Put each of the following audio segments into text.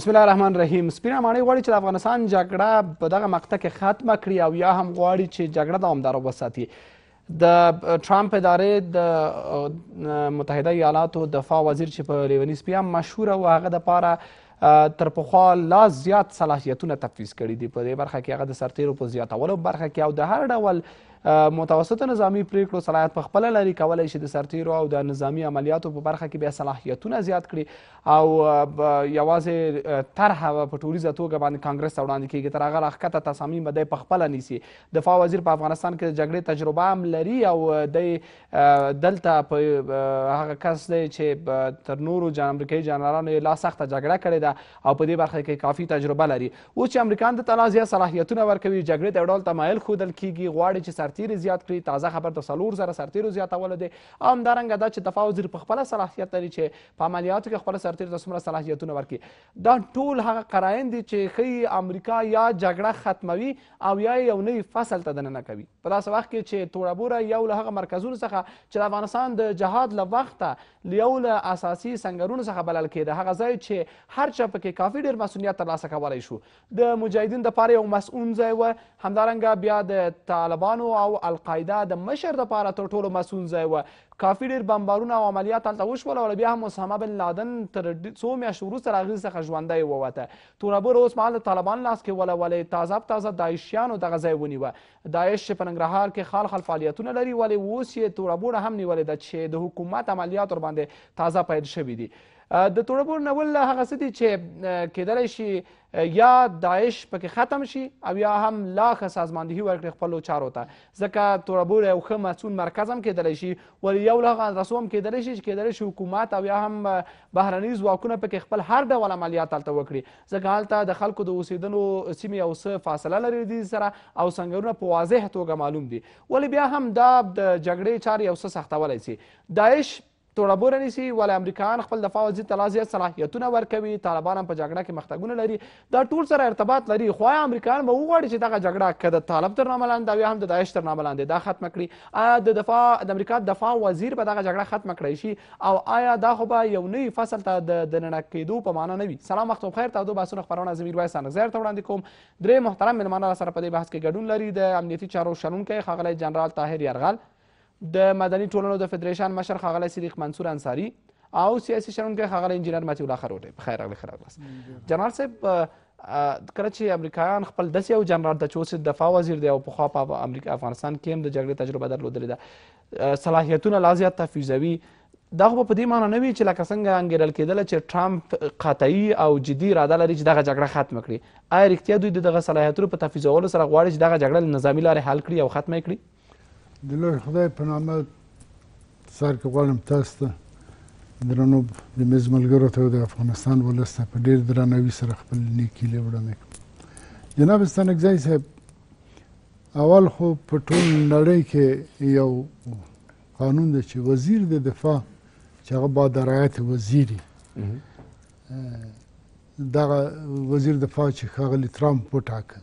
بسم الله الرحمن الرحیم سپینه ماڼۍ غواړي چې د افغانستان جګړه په دغه مقطع کې ختمه کړي او یا هم غواړي چې جګړه دوامداره وساتي د ټرامپ ادارې د متحده ایالاتو دفاع وزیر چې په لیونی سپي هم مشهوره و هغه دپاره تر پخوا لا زیات صلاحیتونه تفویض کړي دي په دې برخه کې هغه د سرتیرو په زیاتولو برخه کې او د هر ډول متوسط نظامی پریکړو صلاحیت په خپله لري کولی شي د سرتیرو او د نظامی عملیاتو په برخه کې بیا صلاحیتونه زیات کړي او یوازې طرحه په ټولیزه توګه باندې کانګرس ته وړاندې کیږي تر هغه راښکته تصامیم به دی په خپله نیسي دفاع وزیر په افغانستان کې د جګړې تجربه هم لري او دی دلته په هغه کس دی چې تر نورو جن امریکایي جنرالانو یې لا سخته جګړه کړې ده او په دې برخه کې کافي تجربه لري اوس چې امریکایان د تنازعه صلاحیتونه ورکوي جګړې ته یو ډول تمایل ښودل کیږي غواړي چې سرتیري زیات کړي تازه خبر د څلور زره سرتیرو زیاتول دي همدارنګه دا چې دفاع وزیر په خپله صلاحیت لري چې په عملیاتو کې خپله سرتیرو ته څومره صلاحیتونه ورکړي دا ټول هغه قرائن دي چې ښایي امریکا یا جګړه ختموي او یا یو نوي فصل ته دننه کوي په داسې وخت کې چې توره بوره یو له هغه مرکزونو څخه چې د افغانستان د جهاد له وخته یو له اساسي سنګرونو څخه بلل کېده هغه ځای چې هر چا پکې کافي ډېر مسؤلیت ترلاسه کولی شو د مجاهدینو دپاره یو مسؤون ځای و همدارنګه بیا د طالبانو او القاعده د مشر دپاره تر ټولو مسؤون ځای و کافی ډیر بمبارونه او عملیات هلته وشول او بیا هم اسامه بن لادن تر څو میاشتو وروسته له هغې څخه ژوندی ووته توربور اوس مهال د طالبان لاس کې ولولې تازه تازه داعشیانو دغه ځای ونیوه داعش چې په ننګرهار کې خال خال فعالیتونه لري ولې اوس یې توربوره هم نیولې ده چې د حکومت عملیات ورباندې تازه پیل شوي دي د توړبور نول هغه څه دي چې کېدلی شي یا داعش پکې ختم شي او یا هم لا ښه سازماندهي ورکړي خپلو چارو ته ځکه توړبور یو ښه مسؤول مرکز هم کېدلی شي ولې یو له هغه ادرسو هم کېدلی شي چې کېدلی شي حکومت او یا هم بهرني ځواکونه پکې خپل هر ډول عملیات هلته وکړي ځکه هلته د خلکو د اوسېدنو سیمې او څه فاصله لري دي سره او سنګرونه په واضح توګه معلوم دي ولې بیا هم دا د جګړې چارې یو څه سختولی سي داعش توړبوره نیسي ولې امریکایان خپل دفاع وزیر ته لا زیات صلاحیتونه ورکوي طالبان هم په جګړه کې مختګونه لري دا ټول سره ارتباط لري خو امریکایان به وغواړي چې دغه جګړه که د طالب تر نامه لاندې او یا هم د داعش تر نامه لاندې دا ختمه کړي آیا د دفاع د امریکا دفاع وزیر به دغه جګړه ختمه کړی شي او آیا دا خو به یو نوی فصل ته د دننه کېدو په معنا نه وي سلام وخت بخیر تاسو بحثونه خبرونه زمیر وای سانغزر ته وړاندې کوم درې محترم مېلمانه سره په دې بحث کې ګډون لري د امنیتي چارو شنونکي ښاغلی جنرال طاهر یرغل د مدني ټولنو د فدریشن مشر ښاغلی صدیق منصور انصاري او سیاسي شنونکی ښاغلی انجینر مطیع الله خروټی په خیر راغلی ښه راغلاست جنرال صاحب کله چې امریکایان خپل داسې یو جنرال ته چې اوس دفاع وزیر دی او پخوا په امریکا افغانستان کې هم د جګړې تجربه درلودلې ده صلاحیتونه لا زیات تفیظوي دا خو په دې معنی نه وي چې لکه څنګه انګېرل کېدله چې ټرمپ قطعي او جدي اراده لري چې دغه جګړه ختمه کړي آیا رښتیا دوی دغه صلاحیتونو په تفیظولو سره غواړي چې دغه جګړه نظامي لارې حل کړي او ختمه کړي د لوی خدای په نامه سر کې غواړم تاسو ته درنو د میز ملګرو ته د افغانستان ولس ته په ډېر درناوي سره خپل نیکیلې وړاندې کړم جناب ستانکزی صاحب اول خو په ټول نړۍ کې یو قانون دی چې وزیر د دفاع چې هغه با د رعایت وزیري دغه وزیر دفاع چې ښاغلي ترامپ وټاکه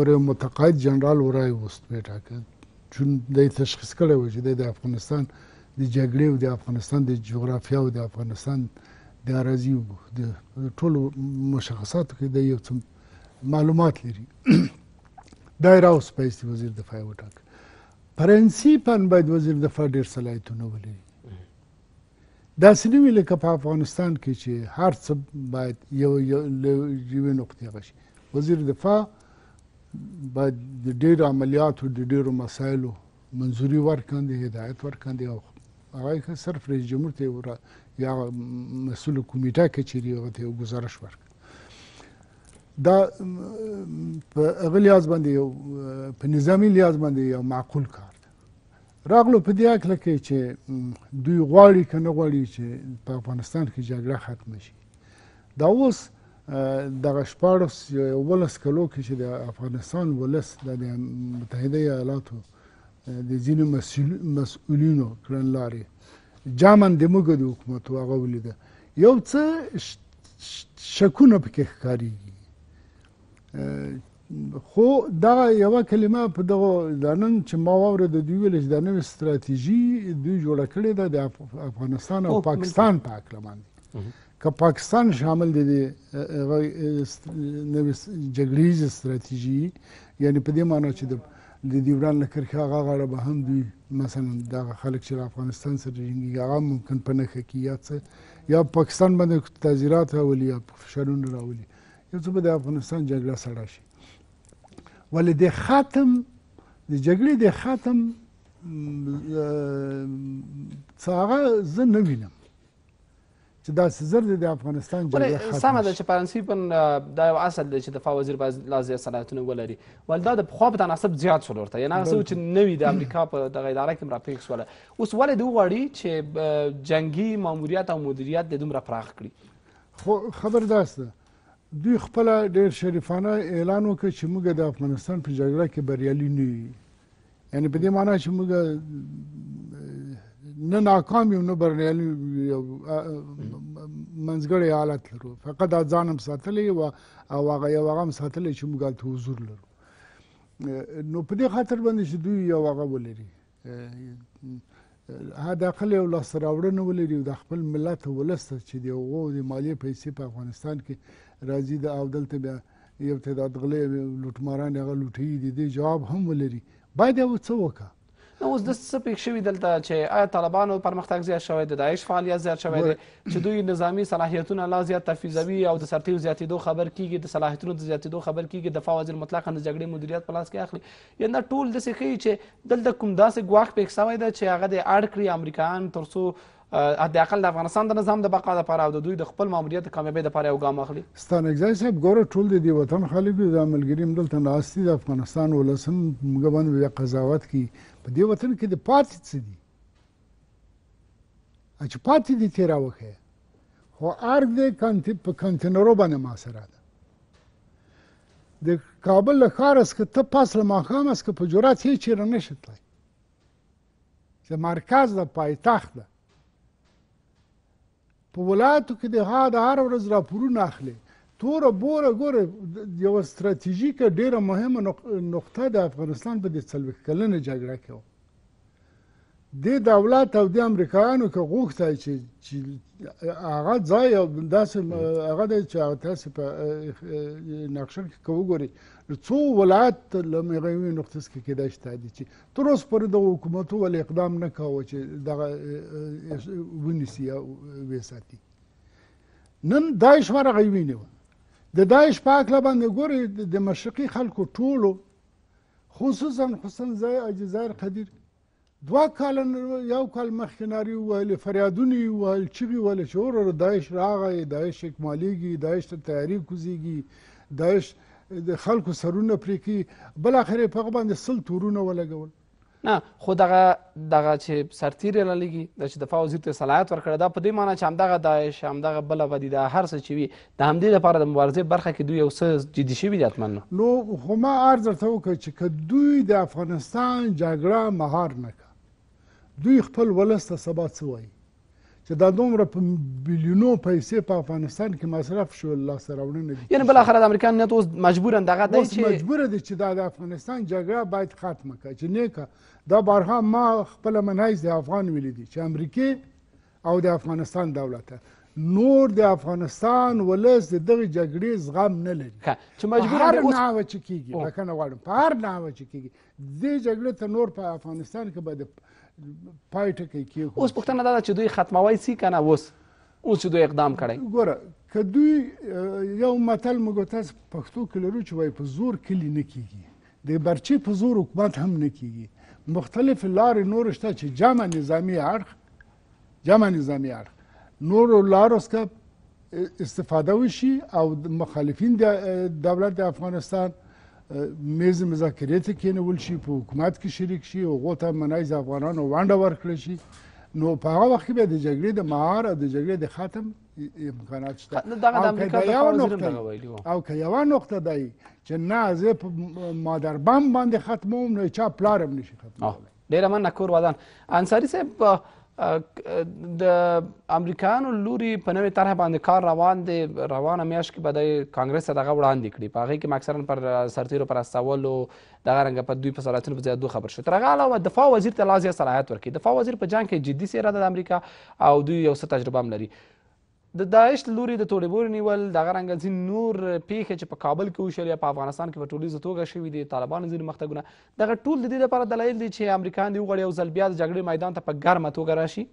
ګوره یو متقاعد جنرال ورای وست ویې ټاکه چون د تشخیص کړی و چې د افغانستان د جګړې او د افغانستان د جغرافیا او د افغانستان د اراضي د ټولو مشخصاتو کې د یو څه معلومات لري دا راو سپیس دی وزیر دفاع وټاک پرنسيپن باید وزیر دفاع ډیر صلاحیتونه ولري داسې نه وي لکه په افغانستان کې چې هر څه باید یو یو نقطې غشي وزیر دفاع باید د ډیرو عملیاتو د ډیرو مسایلو منظوري ورکاندې هدایت ورکاندې او هغه که صرف رئیس جمهور ته ور یا مسؤل کمیټه کې چیرې هغه ته گزارش ورک دا په هغه لیاز باندې یو په نظامی لیاز باندې یو معقول کار ده راغلو په دې هکله کې چې دوی غواړي که نه غواړي چې په افغانستان کې جګړه ختمه شي دا اوس دغه شپاړس یا یولس کلو کې چې د افغانستان ولس د متحده ایالاتو د ځینو مسؤلینو کړنلارې جامن د موږ د حکومت هغه ولیده یو څه شکونه پکې ښکارېږي خو دغه یوه کلمه په دغه دا نن چې ما واورېده دوی ویل چې دا نوې ستراتیژي دوی جوړه کړې ده د افغانستان او پاکستان په هکله باندې که پاکستان شامل دي د جګړیز ستراتیژي یعنی په دې معنی چې د د دیوران له کرښې هغه غاړه به هم دوی مثلا دغه خلک چې له افغانستان سره جنګېږي هغه ممکن په نښه کړي یا څه یا پاکستان باندې تعذیرات راولي یا فشارونه راولي یو څه به د افغانستان جګړه سړه شي ولې د ختم د جګړې د ختم څه هغه زه نه وینم چې دا سزر دی د افغانستان جګړه ختم سمه ده چې پرنسيپن دا یو اصل دی چې دفاع وزیر باید لا زیات صلاحیتونه ولري ول دا د پخوا په تناسب زیات شول ورته یعنې هغه څه چې نوي د امریکا په دغه اداره کې راپیښ شوله اوس ولې دوی غواړي چې جنگي ماموریت او مدیریت د دومره پراخ کړي خو خبر داس ده دوی خپل ډیر شریفانه اعلان وکړ چې موږ د افغانستان په جګړه کې بریالي نه یو یعنې په دې معنی چې موږ نه ناکام یو نه برنیالي منځګړی حالت لرو فقط ځان هم ساتلی و او هغه یو هغه هم ساتلی چې موږ هلته حضور لرو نو په دې خاطر باندې چې دوی یو هغه ولري ها داخل یو لاسته راوړنه ولري د خپل ملت او ولس ته چې د هغو د مالیې پیسې په افغانستان کې راځي د او دلته بیا یو تعداد غلې لوټماران هغه لوټوي د دې جواب هم ولري باید یو څه وکړه نو اوس د څه پېښ شوي دلته چې آیا طالبانو پرمختګ زیات شوی د داعش فعالیت زیات شوی دی چې دوی نظامی صلاحیتونه لا زیات تفیضوي او د سرتیو زیاتېدو خبر کیږي د صلاحیتونو د زیاتېدو خبر کیږي دفاع وزیر مطلقا د جګړې مدیریت په لاس کې اخلي یعنې ټول داسې ښیي چې دلته کوم داسې ګواښ پېښ شوی دی چې هغه دې اړ کړي امریکایان تر څو حداقل د افغانستان د نظام د بقا لپاره او د دوی د خپل ماموریت د کامیابۍ لپاره یو ګام اخلي ستانګزی صاحب ګوره ټول د دې وطن خلک د ملګري هم دلته ناست دي د افغانستان ولس هم موږ باندې قضاوت کوي په دې وطن کې د پاتې څه دي چې پاتې دي تېره وښیه خو ارګ دی په کنتینرو باندې محاصره ده د کابل له ښاره څخه ته پاس له ماښامه څخه په جرات هېڅ چېرې نه شي تللی چې مرکز ده پایتخت ده په ولایاتو کې د هغه د هره ورځ راپورونه اخلي توره بوره ګوره یو ستراتیژیکه ډیره مهمه نقطه د افغانستان په د څلوېښت کلنه جګړه کې وه دې دولت او د امریکایانو که غوښتی چې هغه ځای او داسې هغه دی چې هغه تاسې په نقشه کې که وګورئ څو ولایت له مغوي نقطې څخه کېدای شي تعدي چې تر اوسه پورې د حکومتو ولې اقدام نه کوه چې دغه ونیسي یا ویې ساتي نن دا یې شمېره هغوی ونیوه د داعش په هکله باندې ګورئ د مشرقي خلکو ټولو خصوصا حسن زای اجزار قدیر دوه کاله یو کال مخکې نارې وویلې فریادونه یې وویل چغې ویلې چې وروره داعش راغی داعش اکمالېږي داعش ته تیاري کوزېږي داعش د خلکو سرونه پرې کوي بلاخره یې په هغه باندې سل تورونه ولګول نه خو دغه دغه چې سرتیری رالېږي د چې دفاع وزیر ته صلاحیت ورکړی دا په دې معنی چې همدغه داعش همدغه بله پدیده هر څه چې وي د همدې لپاره د مبارزې برخه کې دوی یو څه جدي شوي دي حتما نو خو ما عرض درته وکړ چې که دوی د افغانستان جګړه مهار نه دوی خپل ولس ته ثبات څه وایي چې دا دومره په بلیونو پیسې په افغانستان کې مصرف شو لاسته راوړنه دي یعنی بل اخر د امریکا نت اوس مجبورا دغه دی چې مجبور دي چې د افغانستان جګړه باید ختم کړي چې نه دا بارها ما خپل منایز د افغان ویل دي چې امریکای او د افغانستان دولت نور د افغانستان ولس د دغه جګړې زغم نه لري چې مجبور هر ناوه چې کیږي لکه نه غواړم په هر ناوه چې کیږي دې جګړې ته نور په افغانستان کې به پای ټکی کې اوس پوښتنه دا ده چې دوی ختموي سي کنه اوس اوس چې دوی اقدام کړی ګوره که دوی یو متل موږ تاسو پښتو کې لرو چې وایي په زور کلي نه کیږي د برچې په زور حکومت هم نه کیږي مختلف لارې نور شته چې جامع نظامی اړخ جامع نظامی اړخ نور لارو څخه استفاده وشي او مخالفین د دولت د افغانستان میز مذاکرې ته کېنول شي په حکومت کې شریک شي هغو ته منایز افغانانو ونډه ورکړه شي نو په هغه وخت کې بیا د جګړې د مهار او د جګړې د ختم امکانات شته او که یوه نقطه دی چې نه زه په مادربند باندې ختموم نو چا پلارم نشي ختمولی ډېره مننه کور ودان انصاري صاحب د امریکایانو لوري په نوې طرح باندې کار روان دی روانه میاشت کې به د کانګرس ته دغه وړاندې کړي په هغې کې اکثرا پر سرتیرو پر استولو دغه رنګه په دوی په صلاحیتونو په زیاتو خبر شو تر هغه علاوه دفاع وزیر ته لا زیات صلاحیت ورکړي دفاع وزیر په جنګ کې جدي څېره ده د امریکا او دوی یو څه تجربه هم لري د داعش لوري د توډبور نیول دغه رنګه ځینې نور پیښې چې په کابل کې وشول یا په افغانستان کې په ټولیزه توګه شوي دي طالبان ځینې مختګونه دغه ټول د دې لپاره دلایل دي چې امریکایان دې وغواړي یو ځل بیا د جګړې میدان ته په ګرمه توګه راشي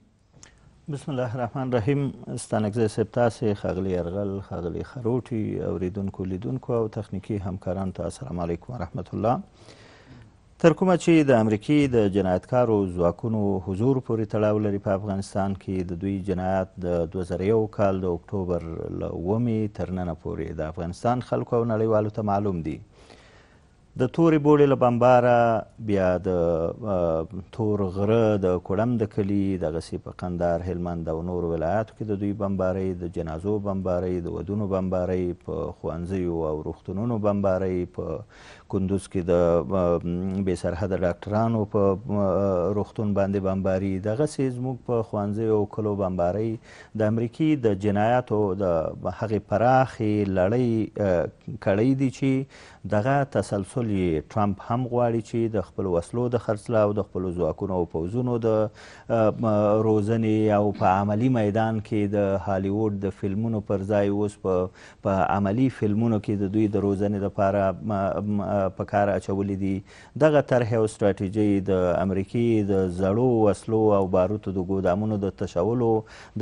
بسم الله الرحمن الرحیم ستانکزی صاحب تاسې ښاغلي یرغل ښاغلي خروټي اوریدونکو لیدونکو او تخنیکي همکارانو ته السلام علیکم ورحمت الله تر کومه چې د امریکې د جنایتکارو ځواکونو حضور پورې تړاو لري په افغانستان کې د دوی جنایت د 2001 کال د اکتوبر له اومې تر ننه پورې د افغانستان خلکو او نړیوالو ته معلوم دي د تورې بوړې له بمباره بیا د تور غره د کوړم د کلي دغسې په قندار هلمند او نورو ولایاتو کې د دوی بمبارۍ د جنازو بمبارۍ د ودونو بمبارۍ په ښوونځیو او روغتونونو بمبارۍ په کندوز کې د بې سرحده ډاکټرانو په روغتون باندې بمباري دغسې زموږ په ښوونځیو او کلو بمبارۍ د امریکې د جنایاتو د هغې پراخې لړۍ کړۍ دي چې دغه تسلسل یې ټرمپ هم غواړي چې د خپل وسلو د خرڅله او د خپلو ځواکونو او پوځونو د روزنې او په عملی میدان کې د هالیوډ د فلمونو پر ځای اوس په عملی فلمونو کې د دوی د روزنې لپاره په کار اچولي دي دغه طرحې او ستراتیژۍ د امریکې د زړو وسلو او باروتو د ګودامونو د تشولو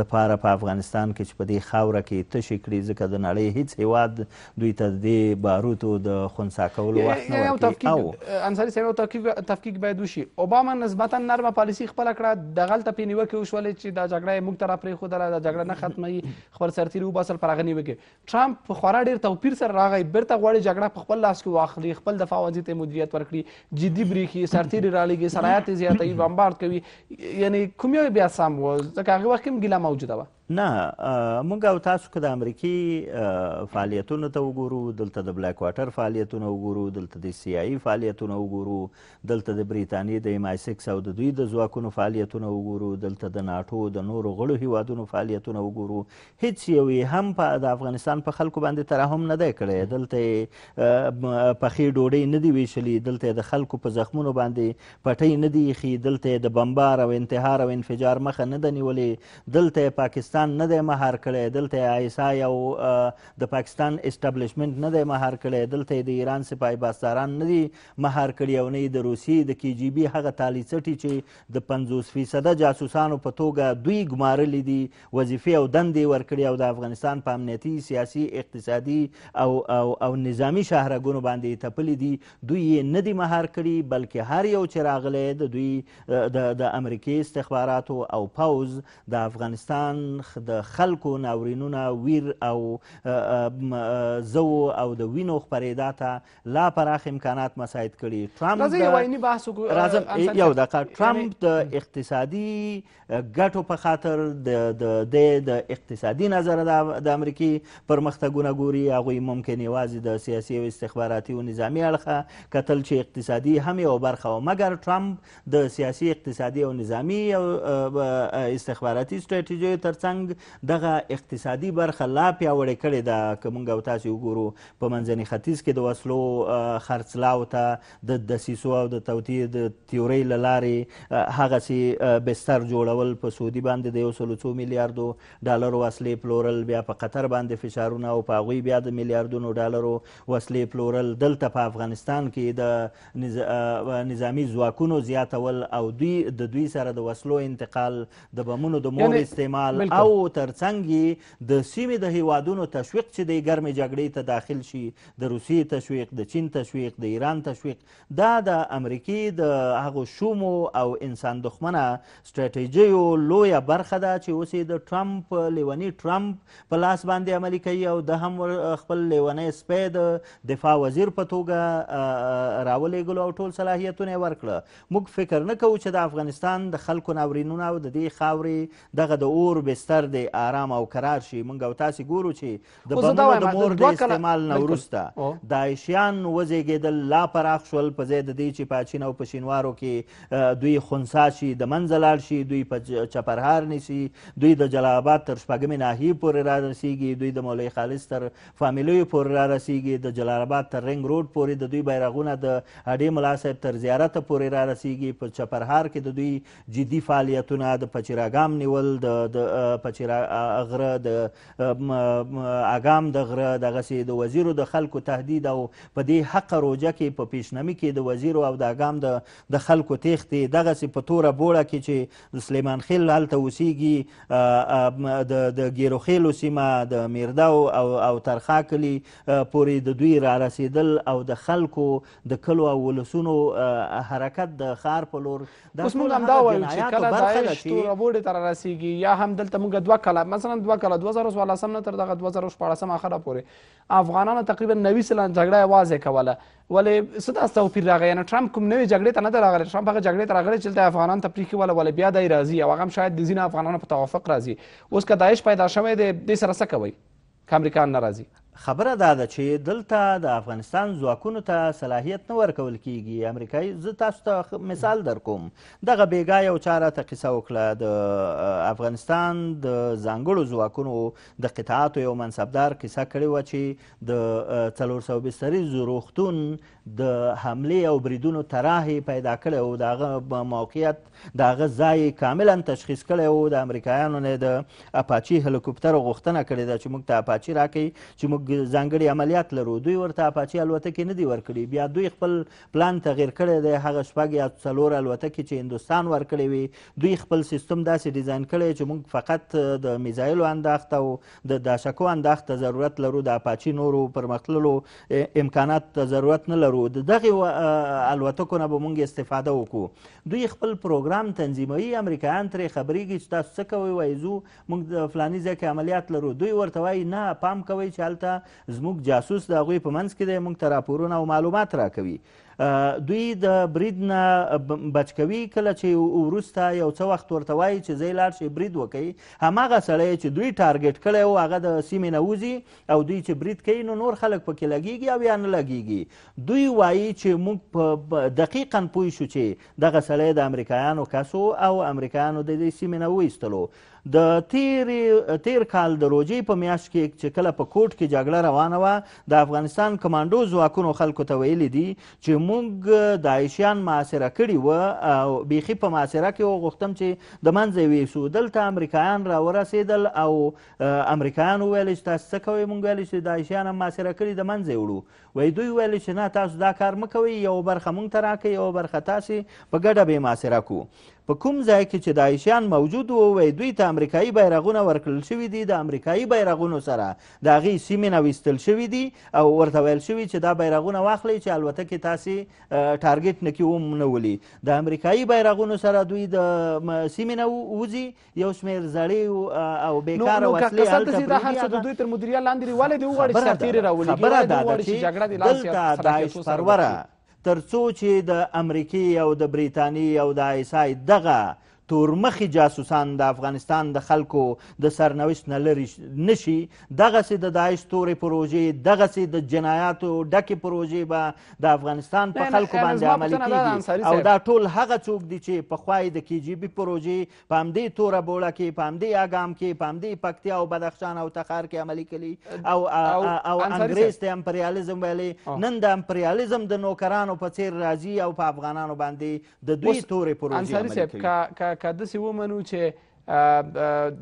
دپاره په افغانستان کې چې په دې خاوره کې تشې کړي ځکه د نړۍ هیڅ هیواد دوی ته د دې باروتو د خنثی کولو وخت نه ورکوي او انصاري صاحب یو تفکیک باید وشي اوباما نسبتا نرمه پالیسي خپله کړه دغلته پې نیوکې وشولې چې دا جګړه یې موږ ته راپرېښودله دا جګړه نه ختموي خپل سرتیري وباسل پر هغه نیوکې ټرامپ خورا ډېر توپیر سره راغی بیرته غواړي جګړه په خپل لاس کې واخلي خپل دفاع وزیر ته مدیریت ورکړي جدي بریخي سرتیری رالېږي صلاحیت یې زیاتوي بمبارد کوي یعنې کوم یو بیا سم و ځکه هغې وخت کې هم ګیله موجوده وه نه موږ او تاسو که د امریکې فعالیتونو ته وګورو دلته د بلیک واټر فعالیتونه وګورو دلته د سیایي فعالیتونه وګورو دلته د بریتانیې د ایم آی سکس او د دوی د ځواکونو فعالیتونه وګورو دلته د ناټو د نورو غړو هیوادونو فعالیتونه وګورو هیڅ یو یې هم د افغانستان په خلکو باندې ترحم نه دی کړی دلته پخې ډوډۍ نه دي ویشلي دلته د خلکو په زخمونو باندې پټۍ نه دي ایښي دلته د بمبار او انتحار او انفجار مخه نه ده نیولې دلته پاکستان پاکستان نه دی مهار کړی دلته ایسا یو د پاکستان اسټابلیشمنت نه دی مهار کړی دلته د ایران سپای باسداران نه دی مهار کړی او نه د روسیې د کی جی بي هغه تالي څټي چې د پنځوس فیصده جاسوسانو په توګه دوی ګمارلی دي وظیفې او دندې ورکړي او د افغانستان په امنیتي سیاسي اقتصادي او او, او نظامی شهرګونو باندې تپلی دي دوی یې نه دي مهار کړي بلکې هر یو چې راغلی د دوی د امریکې استخباراتو او پوز د افغانستان وخت د خلکو ناورینونه ویر او زو او د وینو خپرېدا ته لا پراخ امکانات مساعد کړي ټرمپ راځم یو دقه ټرمپ د اقتصادي ګټو په خاطر د د د اقتصادي نظره د امریکې پرمختګونه ګوري هغوی ممکن یوازې د سیاسي او استخباراتي او نظامي اړخه کتل چې اقتصادي هم یو برخه و مګر ټرمپ د سیاسي اقتصادي او نظامی او استخباراتي ستراتیژیو ترڅنګ جنگ دغه اقتصادي برخه لا پیاوړې کړې ده که موږ او تاسې وګورو په منځني ختیځ کې د وسلو خرڅلاو ته د دسیسو او د توطیې د تیورۍ له لارې هغسې بستر جوړول په سعودي باندې د یو سلو څو میلیاردو ډالرو وسلې پلورل بیا په قطر باندې فشارونه او په هغوی بیا د میلیاردونو ډالرو وسلې پلورل دلته په افغانستان کې د نظامی ځواکونو زیاتول او دوی د دوی سره د وسلو انتقال د بمونو د مور استعمال او جګړو ترڅنګ د سیمې د هیوادونو تشویق چې دی ګرمې جګړې ته داخل شي د روسیې تشویق د چین تشویق د ایران تشویق دا د امریکې د هغو شومو او انسان دښمنه ستراتیژیو لویه برخه ده چې اوس د ټرمپ لیونی ټرمپ په لاس باندې عملي کوي او د هم خپل لیونی سپی د دفاع وزیر په توګه راولېږلو او ټول صلاحیتونه یې ورکړه موږ فکر نه کوو چې د افغانستان د خلکو ناورینونه او د دې خاورې دغه د اور بستر سر دی آرام او قرار شي موږ او تاسې ګورو چې د بمونو د مور د استعمال نه وروسته داعشیان وزېږېدل لا پراخ شول په ځای د دې چې په چین او په شینوارو کې دوی خنسا شي د منځه لاړ شي دوی په چپرهار نیسي دوی د جلال آباد تر شپږمې ناحیې پورې را رسیږي دوی د مولوی خالص تر فامیلیو پورې را رسیږي د جلال آباد تر رنګ روډ پورې د دوی بیرغونه د هډې ملا صاحب تر زیارته پورې را رسیږي په چپرهار کې د دوی جدي فعالیتونه د پچیراګام نیول د په چې غره د اګام د غره دغسې د وزیرو د خلکو تهدید او په دې حقه روجه کې په پیشنامي کې د وزیرو او د اګام د خلکو تیښتې دغسې په توره بوړه کې چې سلیمان خیل هلته اوسیږي د ګیروخیلو سیمه د میردو او او ترخا کلي پورې د دوی را رسیدل او د خلکو د کلو او ولسونو حرکت د خار په لور اوس موږ همدا وایو چې کله داعش توره بوړې ته را رسیږي یا هم دلته موږ دوه کاله مثلا دوه کاله دوه زره څوارلسم نه تر دغه دوه زره شپاړسم اخره پورې افغانانو تقریبا نوي سلنه جګړه یوازې کوله ولې څه داسې توپیر راغی یعنې ټرمپ کوم نوې جګړې ته نه دی راغلی ټرمپ هغه جګړې ته راغلی چې دلته افغانان ته پرېښې وله ولې بیا دی راځي او هغه هم شاید د ځینو افغانانو په توافق راځي اوس که داعش پیدا شوی دی دې سره څه کوئ که امریکا نه راځي خبره دا ده چې دلته د افغانستان ځواکونو ته صلاحیت نه ورکول کیږي امریکایي زه تاسو ته مثال درکوم دغه بیګا یو چا راته قصه وکړه د افغانستان د ځانګړو ځواکونو د قطاعاتو یو منصبدار قصه کړې وه چې د څلور سوه بستریزو روغتون د حملې او بریدونو تراحې پیدا کړی و د هغه موقعیت د هغه ځای کاملا تشخیص کړی و د امریکایانو نه د اپاچي هلیکوپټرو غوښتنه کړې ده چې موږ ته اپاچي راکوي چې موږ ځانګړي عملیات لرو دوی ورته اپاچي الوتکې نه دي ورکړي بیا دوی خپل پلان تغییر کړی دی هغه شپږ یا څلور الوتکې چې هندوستان ورکړې وي دوی خپل سیستم داسې ډیزاین کړی چې موږ فقط د میزایلو انداخت او د داشکو انداخت ضرورت لرو د اپاچي نورو پرمختللو امکانات ضرورت نه لرو ولرو د دغه الوتکو نه به موږ استفاده وکړو دوی خپل پروګرام تنظیموي امریکایان ترې خبریږي چې تاسو څه کوئ وایي ځو موږ د فلاني ځای کې عملیات لرو دوی ورته وایي نه پام کوئ چې هلته زموږ جاسوس د هغوی په منځ کې دی موږ ته راپورونه او معلومات راکوي دوی د برید نه بچ کوي کله چې وروسته یو څه وخت ورته وایي چې ځئ لاړ شئ برید وکوي هماغه سړی چې دوی ټارګټ کړی و هغه د سیمې نه وځي او دوی چې برید کوي نو نور خلک پکې لګیږي او یا نه لګیږي دوی وایي چې موږ په دقیقا پوه شو چې دغه سړی د امریکایانو کس او امریکایانو د دې سیمې نه وایستلو د تیر تیر کال د روجې په میاشت کې چې کله په کوټ کې جګړه روانه وه د افغانستان کمانډو ځواکونو خلکو ته ویلي دي چې موږ داعشیان معاصره کړي وه او بیخي په معاصره کې غوښتم چې د منځه یې دلته امریکایان راورسېدل او امریکایان وویل چې تاسو څه کوئ موږ ویل چې داعشیان هم معاصره کړي د منځه یې وړو دوی ویل چې نه تاسو دا کار مه کوئ یوه برخه موږ ته راکړئ یوه برخه تاسې په ګډه به یې معاصره کوو په کوم ځای کې چې داعشیان موجود وو وی دوی ته امریکایي بیرغونه ورکړل شوي دي د امریکایي بیرغونو سره د هغې سیمې نه ویستل شوي دي او ورته ویل شوي چې دا بیرغونه واخلئ چې الوتکې تاسې ټارګټ نه کې ومنولي د امریکایي بیرغونو سره دوی د سیمې نه وځي یو شمېر زړې او بېکاره وسلې هلته دوی تر مدیریت لاندې دي ولې دوی وغواړي چې سرتېرې راولي خبره دا ده چې دلته داعش پروره ترڅو چې د امریکې او د بریتانیې او د آیسای دغه تورمخي جاسوسان د افغانستان د خلکو د سرنوشت نه لري نشي دغسې د داعش تورې پروژې دغسې د جنایاتو ډکې پروژې به د افغانستان په خلکو باندې عملي کیږي او دا ټول هغه څوک دي چې پخوا یې د کیجیبي پروژې په همدې توره بوړه کې په همدې اګام کې په همدې پکتیا او بدخشان او تخار کې عملي کړي او او انګریز ته امپریالیزم ویلی نن د امپریالیزم د نوکرانو په څیر راځي او په افغانانو باندې د دوی تورې پروژې عملي کوي که داسې ومنو چې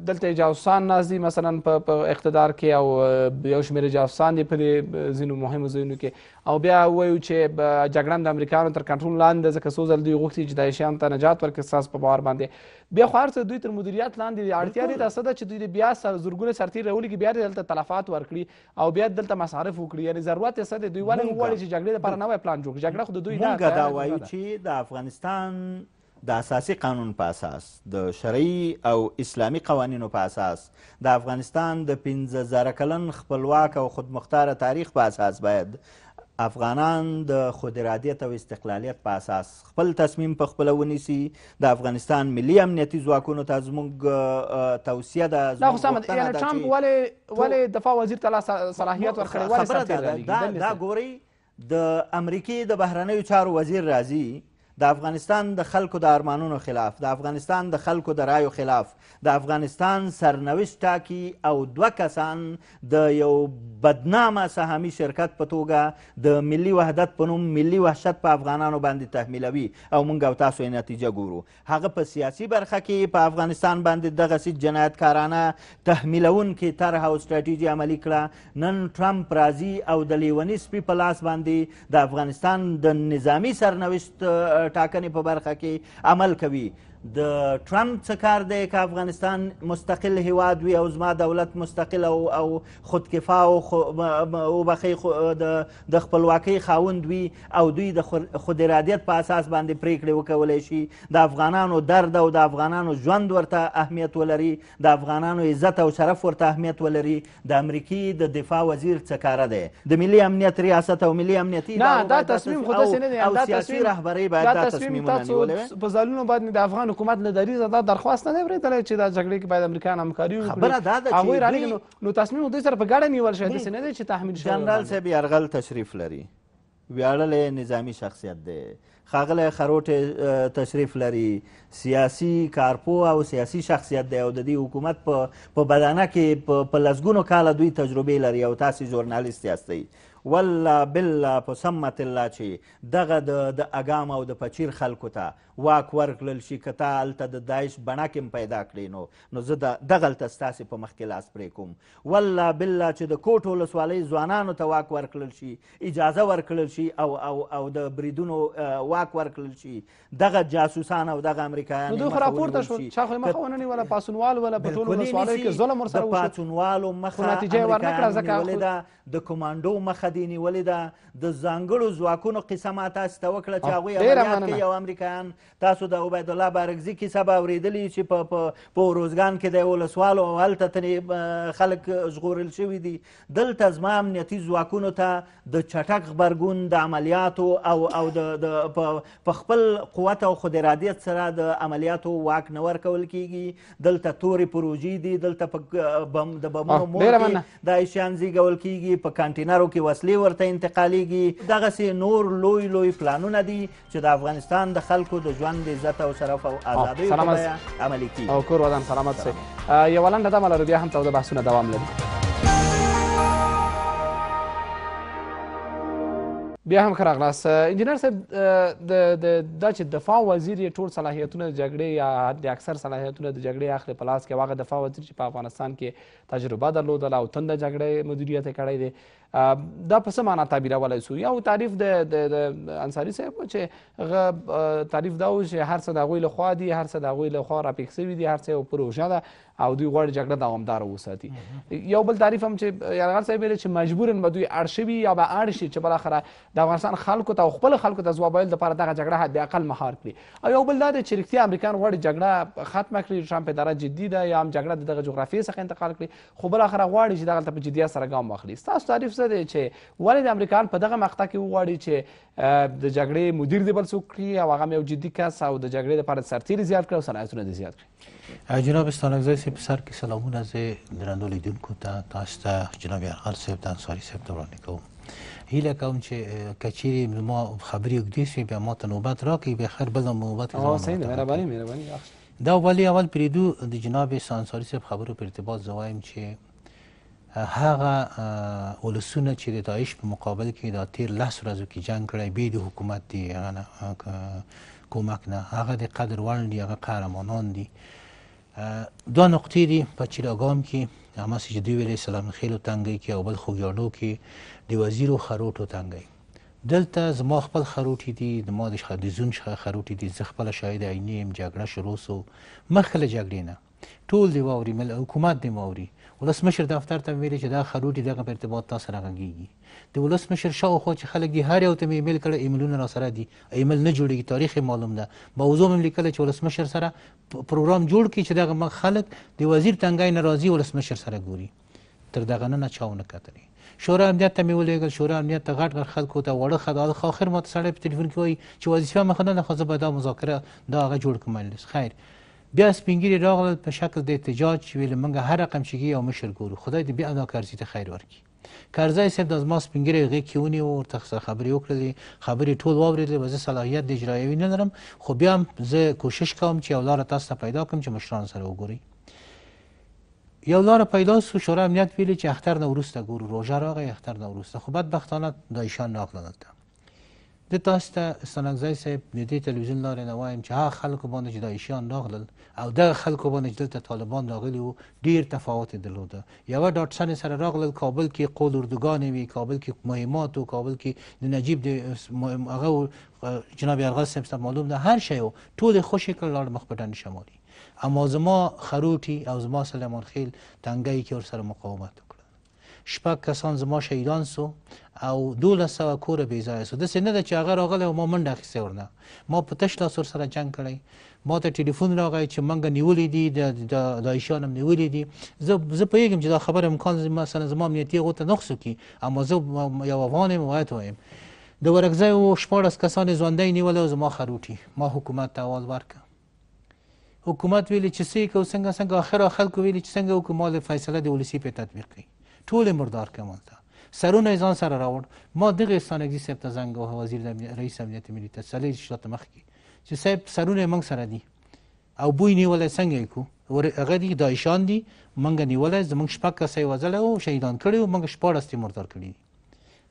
دلته جاسوسان ناست دي مثلا په اقتدار کې او یو شمېر جاسوسان دي په ځینو مهمو ځایونو کې او بیا ووایو چې جګړه د امریکایانو تر کنټرول لاندې ده ځکه څو ځل دوی غوښتي چې دا شیانو ته نجات ورکړي ستاسو په باور باندې بیا خو هر څه دوی تر مدیریت لاندې اړتیا دي داسې ده چې دوی بیا زرګونه سرتیرې راولي کې بیا دې دلته تلفات ورکړي او بیا دلته مصارف وکړي یعنې ضرورت یې څه دی دوی ولې غواړي چې جګړې دپاره نوی پلان جوړ کړي جګړه خو د دوی دا وایو چې د افغانستان د اساسي قانون په اساس د شرعي او اسلامي قوانینو په اساس د افغانستان د پنځه زره کلن خپلواک او خودمختاره تاریخ په اساس باید افغانان د خود ارادیت او استقلالیت په اساس خپل تصمیم په خپله ونیسي د افغانستان ملي امنیتي ځواکونو ته زموږ توصیه ده دا خو سمه یعنې ټرمپ ولې ولې دفاع وزیر ته صلاحیت ورکړی ولې سرتېره دا ګورئ د امریکې د بهرنیو چارو وزیر راځي د افغانستان د خلکو د ارمانونو خلاف د افغانستان د خلکو د رایو خلاف د افغانستان سرنوشت ټاکي او دوه کسان د یو بدنامه سهامي شرکت په توګه د ملي وحدت په نوم ملي وحشت په افغانانو باندې تحمیلوي او موږ او تاسو یې نتیجه ګورو هغه په سیاسي برخه کې په افغانستان باندې دغسې جنایتکارانه تحمیلونکې طرحه او ستراتیژي عملي کړه نن ټرمپ راځي او د لیوني سپي په لاس باندې د افغانستان د نظامی سرنوشت ټاکنې په برخه کې عمل کوي د ټرمپ څه کار دی که افغانستان مستقل هیواد وي او زما دولت مستقل او او خودکفا او وبښي د خپلواکۍ خاوند وي او دوی د خود ارادیت په اساس باندې پریکړې وکولی شي د افغانانو درد او د افغانانو ژوند ورته اهمیت ولري د افغانانو عزت او شرف ورته اهمیت ولري د امریکې د دفاع وزیر څه کاره دی د ملي امنیت ریاست او ملي امنیتي نه دا تصمیم خو داسې نه دی دا تصمیم رهبرۍ باید دا تصمیمونه نیولې په ځالونو باندې د افغانو حکومت له دریزه دا درخواست نه دی ورېدلی چې دا جګړې کې باید امریکایان همکاري وکړي هغوی رالېږي نو تصمیم دوی سره په ګډه نیول شوی داسې نه دی چې تحمیل شوی جنرال صاحب یرغل تشریف لري ویاړلی نظامی شخصیت دی ښاغلی خروټې تشریف لري سیاسي کارپو او سیاسي شخصیت دی او د دې حکومت په په بدانه کې په لسګونو کاله دوی تجربې لري او تاسې ژورنالیست یاستئ والله بالله په سمت الله چې دغه د د اګام او د پچیر خلکو ته واک ورکړل شي که تا هلته د داعش بڼک هم پیدا کړې نو نو زه دغلته ستاسې په مخکې لاس پرې کوم والله بالله چې د کوټ ولسوالۍ ځوانانو ته واک ورکړل شي اجازه ورکړل شي او او او د بریدونو واک ورکړل شي دغه جاسوسان او دغه امریکایان دوی خو راپورته شول چا خو مخه ونه نیوله پاسونوال ولا په ټولو ولسوالیو کې ظلم ورسره وشو د پاسونوالو مخه نتیجه ورنکړه ځکه د کمانډو مخه دې نیولې ده د ځانګړو ځواکونو قصه ما تاسو ته وکړه چې هغوی عملیات کوي او امریکایان تاسو د عبیدالله بارکزي کیسه به اورېدلي چې په په روزګان کې دی ولسوالو او هلته ترې خلک ژغورل شوي دي دلته زما امنیتي ځواکونو ته د چټک غبرګون د عملیاتو او او د په خپل قوت او خود ارادیت سره د عملیاتو واک نه ورکول کیږي دلته تورې پروژې دي دلته په د بمونو مور کې دا شیان زیږول کیږي په کانټینرو کې وسلې وسلې ورته انتقالیږي دغسې نور لوی لوی پلانونه دي چې د افغانستان د خلکو د ژوند د عزت او شرف او ازادیو په عملي کیږي او کور ودان سلامت سئ یوه لنډه دمه لرو بیا هم تاوده بحثونه دوام لري بیا هم ښه راغلاست انجینر صاحب د دا چې دفاع وزیر یې ټول صلاحیتونه د جګړې یا د اکثر صلاحیتونه د جګړې اخلي په لاس کې هغه دفاع وزیر چې په افغانستان کې تجربه درلوده او تنده جګړې مدیریت یې کړی دی دا په څه معنا تعبیرولای سو یو تعریف د انصاري صاحب چې هغه تعریف دا و چې هر څه د هغوی لخوا دي هر څه د هغوی لخوا راپیښ سوي دي هر څه یو پروژه ده او دوی غواړي جګړه دوامداره وساتي یو بل تعریف هم چې یرغل صاحب ویلی چې مجبورن به دوی اړ شوي یا به اړ شي چې بالاخره د افغانستان خلکو ته او خپلو خلکو ته ځواب ویل دپاره دغه جګړه حد اقل مهار کړي او یو بل دا دی چې رښتیا امریکایان غواړي جګړه ختمه کړي ټرمپ اداره جدي ده یا هم جګړه د دغه جغرافیې څخه انتقال کړي خو بالاخره غواړي چې دغلته په جدیت سره ګام واخلي ستاسو تعریف مخالف څه دی چې ولې د امریکایان په دغه مقطع کې وغواړي چې د جګړې مدیر دی بل څوک کړي او هغه هم یو جدي کس او د جګړې لپاره سرتیري زیات کړي او صنعتونه دې زیات کړي جناب استانکزی صاحب سر کې سلامونه زه درنو لیدونکو ته تاسو ته جناب ارغل صاحب د انصاري صاحب ته وړاندې کوم هیله کوم چې کچيري ما خبري وګدې شي بیا ما ته نوبت راکې به خیر بل نوبت او صحیح مهرباني مهرباني دا ولی اول پریدو د جناب سانساری صاحب خبرو په ارتباط زوایم چې هغه ولسونه چې د داعش په مقابل کې دا تیر لس ورځو کې جنگ کړی بې د حکومت دی هغه کومک نه هغه د قدر وړ دي هغه قهرمانان دي دوه نقطې دي په چیراګام کې هماسې چې دوی ویلې سلام خیلو تنګۍ کې او بل خوږیاڼو کې د وزیرو خروټو تنګۍ دلته زما خپل خروټي دي د ما د زون خروټي دي زه خپله شاهد عیني یم جګړه شروع سو مخکې له جګړې نه ټول دی واوري مل حکومت دی واوري ولسمشر دفتر ته ویلي چې دا خروټي دغه په ارتباط تاسو راغږیږي د ولسمشر شاوخوا چې خلک دی هر یو ته ایمیل کړه ایمیلونه را سره دي ایمیل نه جوړیږي تاریخ معلوم ده موضوع هم لیکل چې ولسمشر سره پروګرام جوړ کړي چې دغه خلک د وزیر تنګای ناراضي ولسمشر سره ګوري تر دغه نه چاونه کتلی شورا امنیت ته مې ولېږل شورا امنیت ته غټ غټ خلکو ته وړه خدال خو آخر ماته سړی په ټلیفون کې وایي چې وظیفه مخه نه ده خو زه به دا مذاکره دا هغه جوړ کړم خیر بیا سپینګری راغله په شکل د احتجاج ویل منګه هر رقم شګي او مشر ګورو خدای دې بیا ادا کړی ته خیر ورکړي کارزای صاحب د ما سپینګری غي کیونی او ورته خبري وکړلې خبري ټول واورېدل وزه صلاحيت د اجرایوي نه لرم خو بیا زه کوشش کوم چې اولار تاسو ته پیدا کوم چې مشران سره وګوري یو لار پیدا سو شورا امنیت ویلي چې اختر نه ورسته ګورو روژه راغی اختر نه ورسته خو بدبختانه دایشان ناغلند د تاسو ته استانکزی صاحب د دې تلویزیون لارې نه وایم چې هغه خلکو باندې چې دا ایشیان راغلل او دغه خلکو باندې چې دلته طالبان راغلي وو ډیر تفاوت یې درلوده یوه ډاډسنې سره راغلل کابل کې قول اردوګانې وي کابل کې مهمات و کابل کې د نجیب د هغه جناب یرغل صاحب ته معلوم ده هر شی و ټول یې خوشې کړل لاړ مخ په ډنډ شمالي اما زما خروټي او زما سلیمان خیل تنګی کې ورسره مقاومت شپږ کسان زما شهیدان سو او دولس سوه کوره بېځایه سو داسې نه ده چې هغه راغلی او ما منډه اخیستی ورنه ما په تش لاس ورسره جنګ کړی ما ته ټلیفون راغی چې موږ نیولی دي د داعشیان هم نیولی دي زه زه پوهېږم چې دا خبره امکان مثلا زما امنیتي هغو ته نقص وکړي اما زه یو افغان یم وایت وایم د ورکځیو شپاړس کسان ځوندی نیول او زما خروټي ما حکومت ته اواز ورکړ حکومت ویلي چې څه یې کوو څنګه څنګه آخر خلکو ویلي چې څنګه وکړو ما فیصله د ولسي پې تطبیق کوي ټول مردار کمال ته سرونه یې ځان سره راوړ ما دغه استانګزي صاحب ته زنګ وهه وزیر رئیس امنیت ملي ته څلېږ شاته مخکې چې صاحب سرونه یې موږ سره دي او بوی نیولی څنګه یې کړو هغه دي داعشان دي موږ نیولی زموږ شپږ کسه یې وژلی وو شهیدان کړي وو موږ شپاړس یې مردار کړي دي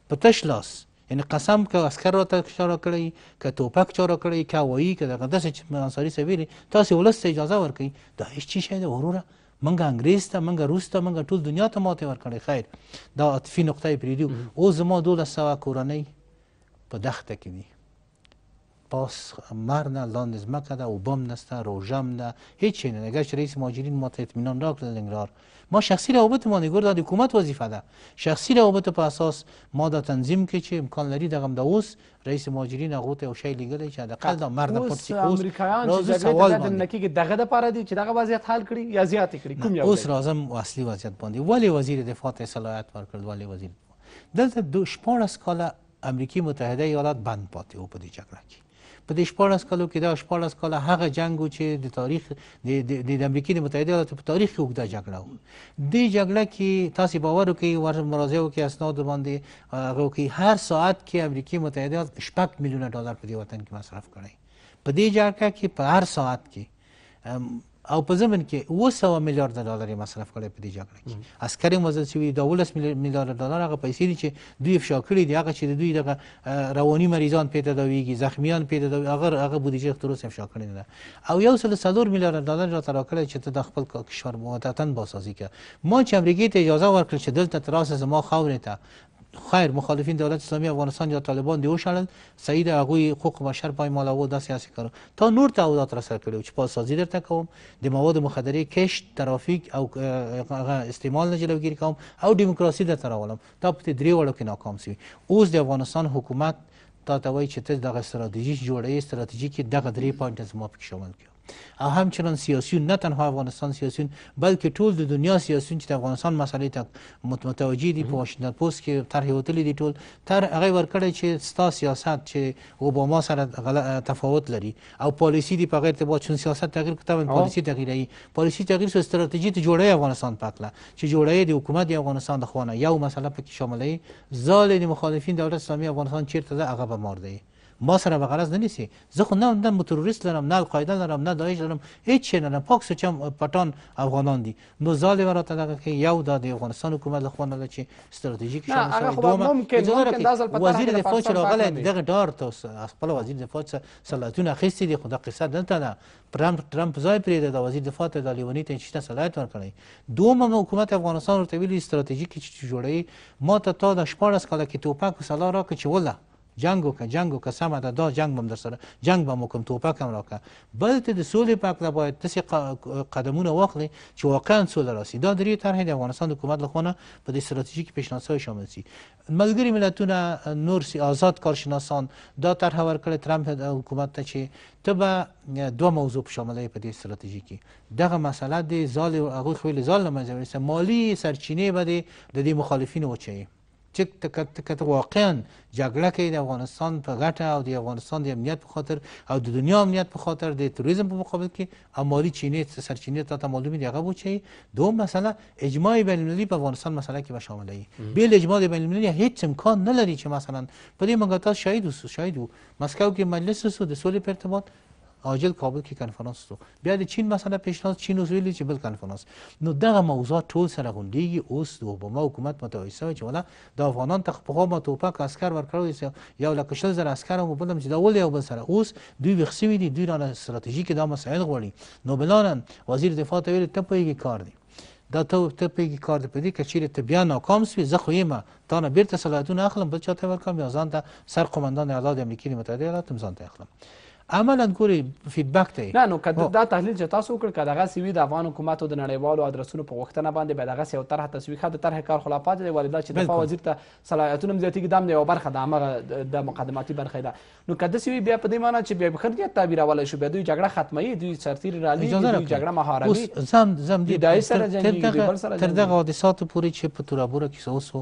په تش لاس یعنې قسم که عسکر راته چا را کړی که توپک چا را کړی که هوایي که دغه داسې چې انصاري صاحب ویلي تاسې ولس ته اجازه ورکوئ دا هېڅ چی شی دی وروره منګه انګریز ته منګه روس ته منګه ټول دنیا ته ماتې ورکړې خیر دا عاطفي نقطه یې پرېږدو اوس زما دولس سوه کورنۍ په دښته کې دي پاس مر نه لاندز مکده اوبام نسته روژم نه هیچ نه نگشت رئیس ماجرین ما اطمینان را لنگرار ما شخصی روابط ما نگور داد حکومت وظیفه ده شخصی روابط په اساس ما دا تنظیم کې چې امکان لري دغه د اوس رئیس مهاجرین هغه ته شی لګلې چې د قل دا مرد پرسی اوس امریکایان چې سوال باندې دغه د پاره دي چې دغه وضعیت حل کړي یا زیات کړي کوم یو اوس راځم اصلي وضعیت باندې ولی وزیر دفاع ته صلاحیت ورکړ ولی وزیر دلته دو شپاړس کاله امریکای متحده ایالات بند پاتې و په دې جګړه کې په دې شپاړس کالو کې دا شپاړس کاله هغه جنګ و چې د تاریخ د امریکې د متحده ایالاتو په تاریخ کې اوږده جګړه وه دې جګړه کې تاسې باور وکړئ مراجعه وکړئ اسنادو باندې هغه وکړئ هر ساعت کې امریکې متحده ایالات شپږ میلیونه ډالر په دې وطن کې مصرف کړی په دې جګړه کې په هر ساعت کې او په ضمن کې اوه سوه میلیارده ډالر یې مصرف کړی په دې جګړه کې عسکر یې وژل شوي دولس میلیارده ډالر هغه پیسې دي چې دوی افشا کړي دي هغه چې د دوی دغه رواني مریضان پې تداویږي زخمیان پې تداویږي هغه هغه بودیجه تراوسه افشا کړې نه ده او یو سل څلور میلیارده ډالر راته راکړی چې ته د خپل کشور وطن باسازي کړه ما چې امریکې ته اجازه ورکړل چې دلته تر اوسه زما خاورې ته خیر مخالفین دولت اسلامی افغانستان یا طالبان دی وشړل سعید هغوی حقوق بشر پایماله و داسې هسې کارو تا نور تعهدات راسره کړي چې پاسسازي درته کوم د موادو مخدرې کشت ترافیک او استعمال نه جلوګیري کوم او ډیموکراسي درته راولم تا په دې درې وړو کې ناکام سوي اوس د افغانستان حکومت تا ته وایي چې ته دغه ستراتیژي جوړوي ستراتیژي کې دغه درې پوینټه زما پکې شامل کړو او همچنان سیاسیون نه تنها افغانستان سیاسیون بلکې ټول د دنیا سیاسیون چې د افغانستان مسلې ته متوجه دي په واشنګټن پوسټ کې طرحې وتلي دي ټول تر هغه ورکړی چې ستا سیاست چې اوباما سره تفاوت لري او پالیسی دی په غیر ارتباط چون سیاست تغییر کتاب پالیسی تغییر ای پالیسی تغییر سو استراتژی ته جوړه افغانستان پکله چې جوړه د حکومت افغانستان د خوانه یو مسله پکې شاملې زال مخالفین دولت اسلامي افغانستان چیرته ده هغه به مارده ما سره به غرض ننیسی زه خو نه اندم تروریست لرم نه القاعده لرم نه داعش لرم هیڅ شی لرم پاک سوچم پټان افغانان دي نو ځالې ورا ته دغه کې یو د افغانستان حکومت له خوا نه چې استراتیژیک شوه دوه وزیر دفاع چې راغلی دغه ډار ته خپل وزیر دفاع صلاحیتونه اخیستي دي خو دا قصه دلته ده ټرمپ ځای پرېږده د وزیر دفاع ته د لیوني ته شته صلاحیت ورکړی دومم حکومت افغانستان ورته ویلي استراتیژیک چې جوړوي ما ته تا د شپاړس کاله کې توپک وسلا راکړه چې وله جنگ وکړه جنگ وکړه سمه ده دا جنگ به هم در سره جنگ به م وکړم توپک هم راکړه بلکې د سولې په هکله باید داسې قدمونه واخلي چې واقعا سوله راسي دا درې طرحې د افغانستان د حکومت لخوا نه په دې استراتژیک پیشنهادسوی شامل سي ملګري ملتونه نور سي آزاد کارشناسان دا طرحه ورکړې ترامپ حکومت ته چې ته به دوه موضوع په شامله په دې استراتژي کې دغه مسله د زال هغوی خو یې له زال نه منځه مالی سرچینې به د دې مخالفینو وچوي چې کته واقعا جګړه کوي د افغانستان په ګټه او د افغانستان د امنیت په خاطر او د دنیا امنیت په خاطر د تروریزم په مقابل کې اموالي چینې سرچینې تاته معلومه دی هغه وچی دوم مسله اجماع بین المللي په افغانستان مسله کې به شامل وي بیل اجماع بین المللي هیڅ امکان نه لري چې مثلا په دې موږ تاسو شاهد اوسو شاهد مسکو کې مجلس اوسو د سولې په ارتباط عاجل کابل کې کنفرانس وو بیا د چین مسله پیشنهاد چین اوس ویلي چې بل کنفرانس نو دغه موضوعات ټول سره غونډېږي اوس د اوباما حکومت متوجه سوی چې والا د افغانان ته پخوا ما توپک عسکر ورکړی یو لکه شل زره عسکر هم بلم چې دا ولې یو بل سره اوس دوی ویښ سوي دي دوی رانه ستراتیژي کې دا مسایل غواړي نو بلانن وزیر دفاع ته ویل ته پوهېږي کار دی دا ته ته پیږي کار دې پدې کچېره ته بیا ناکام سوي زه خو یم تا نه بیرته صلاحیتونه اخلم بل چاته ورکم یا ځان ته سر قومندان اعلاد امریکای متحده ایالات هم ځان ته اخلم عملا ګوري فیدبک دی نه نو که دا تحلیل چې تاسو وکړ که دغسې وي د افغان حکومت او د نړیوالو ادرسونو په غوښتنه باندې به دغسې یو طرحه تصویب ښه د طرحې کار خو لا پاتې دی ولې دا چې دفاع وزیر ته صلاحیتونه هم زیاتېږي دا هم د یوه برخه د همغه د مقدماتي برخه ده نو که داسې وي بیا په دې معنی چې بیا به ښه نیت تعبیرولی شو بیا دوی جګړه ختموي دوی سرتیري رالي دوی جګړه مهاروي زم زم دې سره جنګېږي بل سره تر دغه حادثاتو پورې چې په تورابوره کې اوس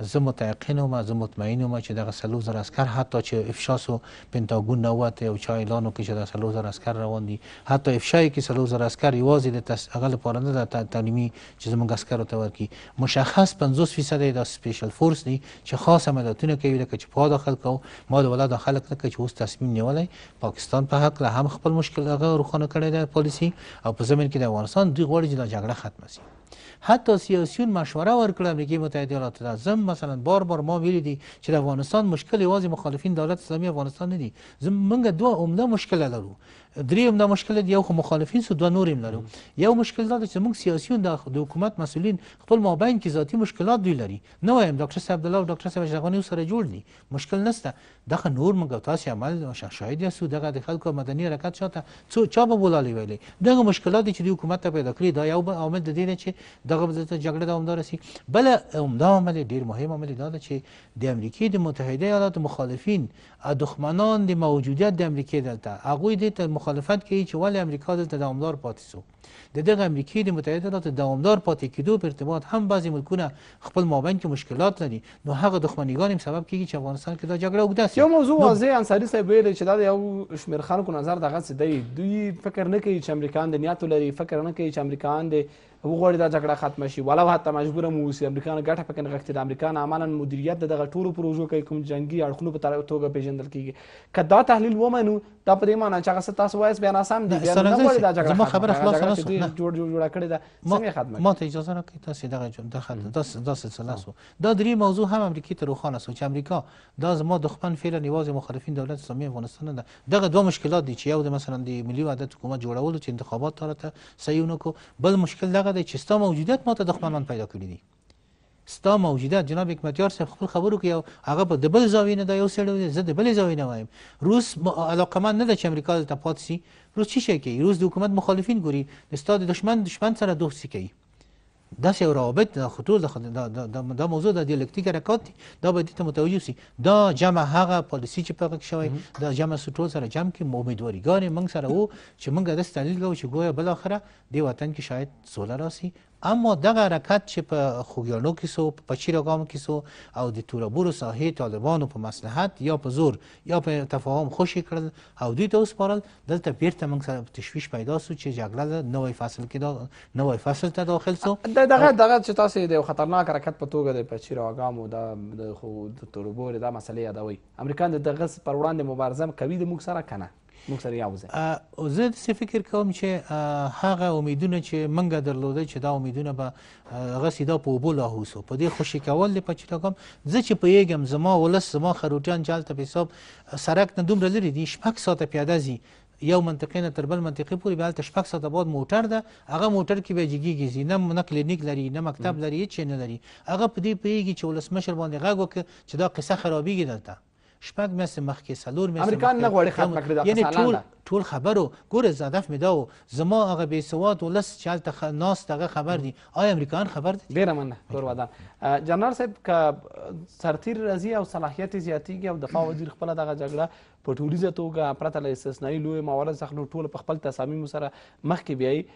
زه متيقن وم زه مطمئن وم چې دغه سلو زر اسکر حتی چې افشا سو پینټاګون نه وته او چا اعلان وکړي چې د سلو زر اسکر روان دي حتی افشای کې سلو زر اسکر یوازې د تسغل لپاره نه د تعلیمي چې زموږ اسکر ته ورکړي مشخص 50% د سپیشل فورس دي چې خاص عملیاتونه کوي لکه چې په داخل کو ما د ولادت داخل کړ چې اوس تصمیم نیولای پاکستان په حق له هم خپل مشکل هغه روخانه کړی دی پالیسی او په زمين کې د افغانستان دوی غوړي چې دا جګړه ختمه شي حتی سیاسیون مشوره ورکړه میگه متحده ایالات زم مثلا بار بار ما ویلی دي چې د افغانستان مشکل یوازې مخالفین دولت اسلامی افغانستان نه دي زم موږ دوه عمده مشکل لرو دریم دا مشکل دی یو خو مخالفین سو دوه نوریم لرو یو مشکل دا چې موږ سیاسیون د حکومت مسولین خپل مابین کې ذاتی مشکلات دوی لري نه وایم ډاکټر صاحب الله او ډاکټر صاحب شغانی سره جوړ دي مشکل نشته دغه نور موږ تاسو عمل شاهد یاسو دغه د خلکو مدني حرکت شاته څو چا به بولالی ویلي دغه مشکلات چې د حکومت ته پیدا کړی دا یو عامل د دې چې دغه جګړه دوامدار سي بل عمده عامل ډیر مهم عامل دا چې د امریکای د متحده ایالاتو مخالفین دښمنان د موجودیت د امریکې دلته هغوی دې ته مخالفت کوي چې ولې امریکا دلته دوامدار پاتې سو د دغه امریکې د متحده ایالاتو د دوامدار پاتې کېدو په ارتباط هم بعضې ملکونه خپل مابین کې مشکلات لري نو هغه دښمنیګان هم سبب کېږي چې افغانستان کې دا جګړه اوږده سي یو موضوع واضح انصاري صاحب ویلی چې دا د یو شمېر خلکو نظر دغسې دی دوی فکر نه کوي چې امریکایان د نیاتو لري فکر نه کوي چې امریکایان د وغواړي دا جګړه ختمه شي ولو حتی مجبوره مو اوسي امریکایان ګټه پکې نغښتې ده امریکایان عملا مدیریت د دغه ټولو پروژو کې کوم جنګي اړخونو په توګه پیژندل کیږي که دا تحلیل ومنو دا په دې معنی چې هغه تاسو وایس بیا ناسم دي بیا نه غواړي دا جګړه خبره خلاص نه شو جوړ جوړ جوړه کړې ده سمې ختمه ما ته اجازه راکړئ تاسو دغه جون دخل دا سلسله سو دا درې موضوع هم امریکای ته روښانه سو چې امریکا دا زما دښمن فعلا نیواز مخالفین دولت اسلامي افغانستان ده دغه دوه مشکلات دي چې یو د مثلا د ملي وحدت حکومت جوړولو چې انتخابات تاره ته صحیح ونکو بل مشکل دغه دی چې ستا موجودیت ما ته دښمنان پیدا کړي دي ستا موجوده جناب حکمتیار صاحب خپل خبرو کې یو هغه په د بل زاویې نه دا یو سړی دی زه د بلې زاویې نه وایم روس علاقمند نه ده چې امریکا دلته پات سي روس چی شی کوي روس د حکومت مخالفین ګوري ستا د دشمن دشمن سره دوستي کوي داسې یو روابط د خطور دا موضوع د دیالکتیک حرکات دی دا به دې ته متوجه سي دا جمع هغه پالیسي چې په هغه کې شوی دا جمع سټول سره جمع کې امیدواریګانې موږ سره وو چې موږ داسې تحلیل کوو چې ګویا بالاخره دې وطن کې شاید سوله راسي اما دغه حرکت چې په خوګیاڼو کې سو په پچیرګام کې سو او د تورابورو ساحې طالبانو په مصلحت یا په زور یا په تفاهم خوشی کړل او دوی ته وسپارل دلته بیرته موږ سره تشویش پیدا سو چې جګړه نوې فصل کې دا نوې فصل ته داخل سو دغه دغه چې تاسو د خطرناک حرکت په توګه د پچیرګام او د تورابورو دا مسلې یادوي امریکایان د دغه پر وړاندې مبارزه کوي د موږ سره کنه موږ سره یوځای زه داسې فکر کوم چې هغه امیدونه چې منګه درلوده چې دا امیدونه به هغه سیدا په اوبو لاهو سو په دې خوشي کول دی په چې لګم زه چې پوهېږم زما ولس زما خروجان چې هلته په حساب سرک نه دومره لرې دي شپږ ساعته پیاده ځي یو منطقې نه تر بل منطقې پورې بیا هلته شپږ ساعته بعد موټر ده هغه موټر کې بیا جګېږي ځي نه نه کلینیک لري نه مکتب لري هېڅ شی نه لري هغه په دې پوهېږي چې ولسمشر باندې غږ وکړه چې دا قصه خرابېږي دلته شپږ میاشتې مخکې څلور میاشتې امریکا نه غواړي ختمه کړې یعنې ټول ټول خبرو ګوره هدف مې دا و زما هغه بې سواد ولس چې هلته خ... ناست هغه خبر دي آیا امریکایان خبر دي ډېره مننه کور ودان جنرال صاحب که سرتیر راځي او صلاحیت یې زیاتیږي او دفاع وزیر خپله دغه جګړه په ټولیزه توګه پرته له استثنایي لویو موارد څخه نو ټول په خپل تصامیمو سره مخکې بیایي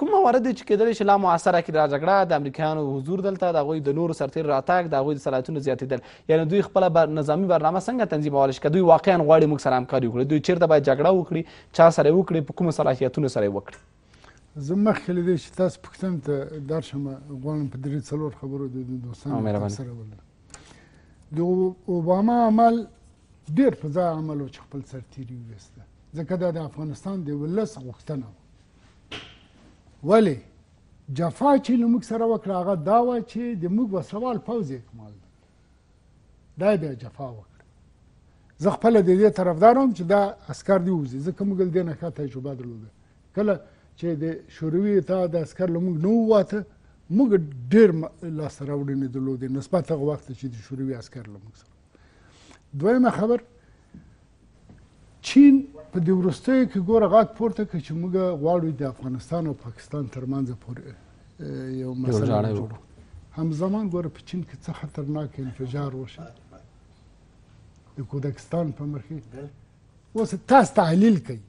کوم موارد چې کېدلی شي لا معاصره کې دا جګړه د امریکایانو حضور دلته د هغوی د نورو سرتېرو راتګ د هغوی د صلاحیتونو زیاتېدل یعنی دوی خپله بر نظامي برنامه څنګه تنظیمولی شي که دوی واقعا غواړي موږ سره همکاري وکړي دوی چېرته باید جګړه وکړي چا سره یې وکړي په کومو صلاحیتونو سره یې وکړي زه مخکې له دې چې تاسو پوښتنې ته درشم غواړم په درې څلور خبرو د دوستانو سره ولرم د اوباما عمل ډېر په ځای عمل و چې خپل سرتېري وویسته ځکه دا د افغانستان د ولس غوښتنه وه ولی جفا چې له موږ سره وکړه هغه دا وه چې د موږ وسوال پوځ اکمال ده دا بیا جفا وکړه زه خپله د دې طرفدار وم چې دا اسکر دې ووځي ځکه موږ له دې نه ښه تجربه درلوده کله چې د شوروي اتحاد اسکر له موږ نه وواته موږ ډېر لاسته راوړنې درلودې نسبت هغه وخت چې د شوروي اسکر له موږ سره دویمه خبر په دې وروستیو کې ګوره غږ پورته کړه چې موږ غواړو د افغانستان او پاکستان ترمنځ پورې یو مسله جوړو همزمان ګوره په چین کې څه خطرناک انفجار وشو د کودکستان په مخ کې اوس تاسو تحلیل کوي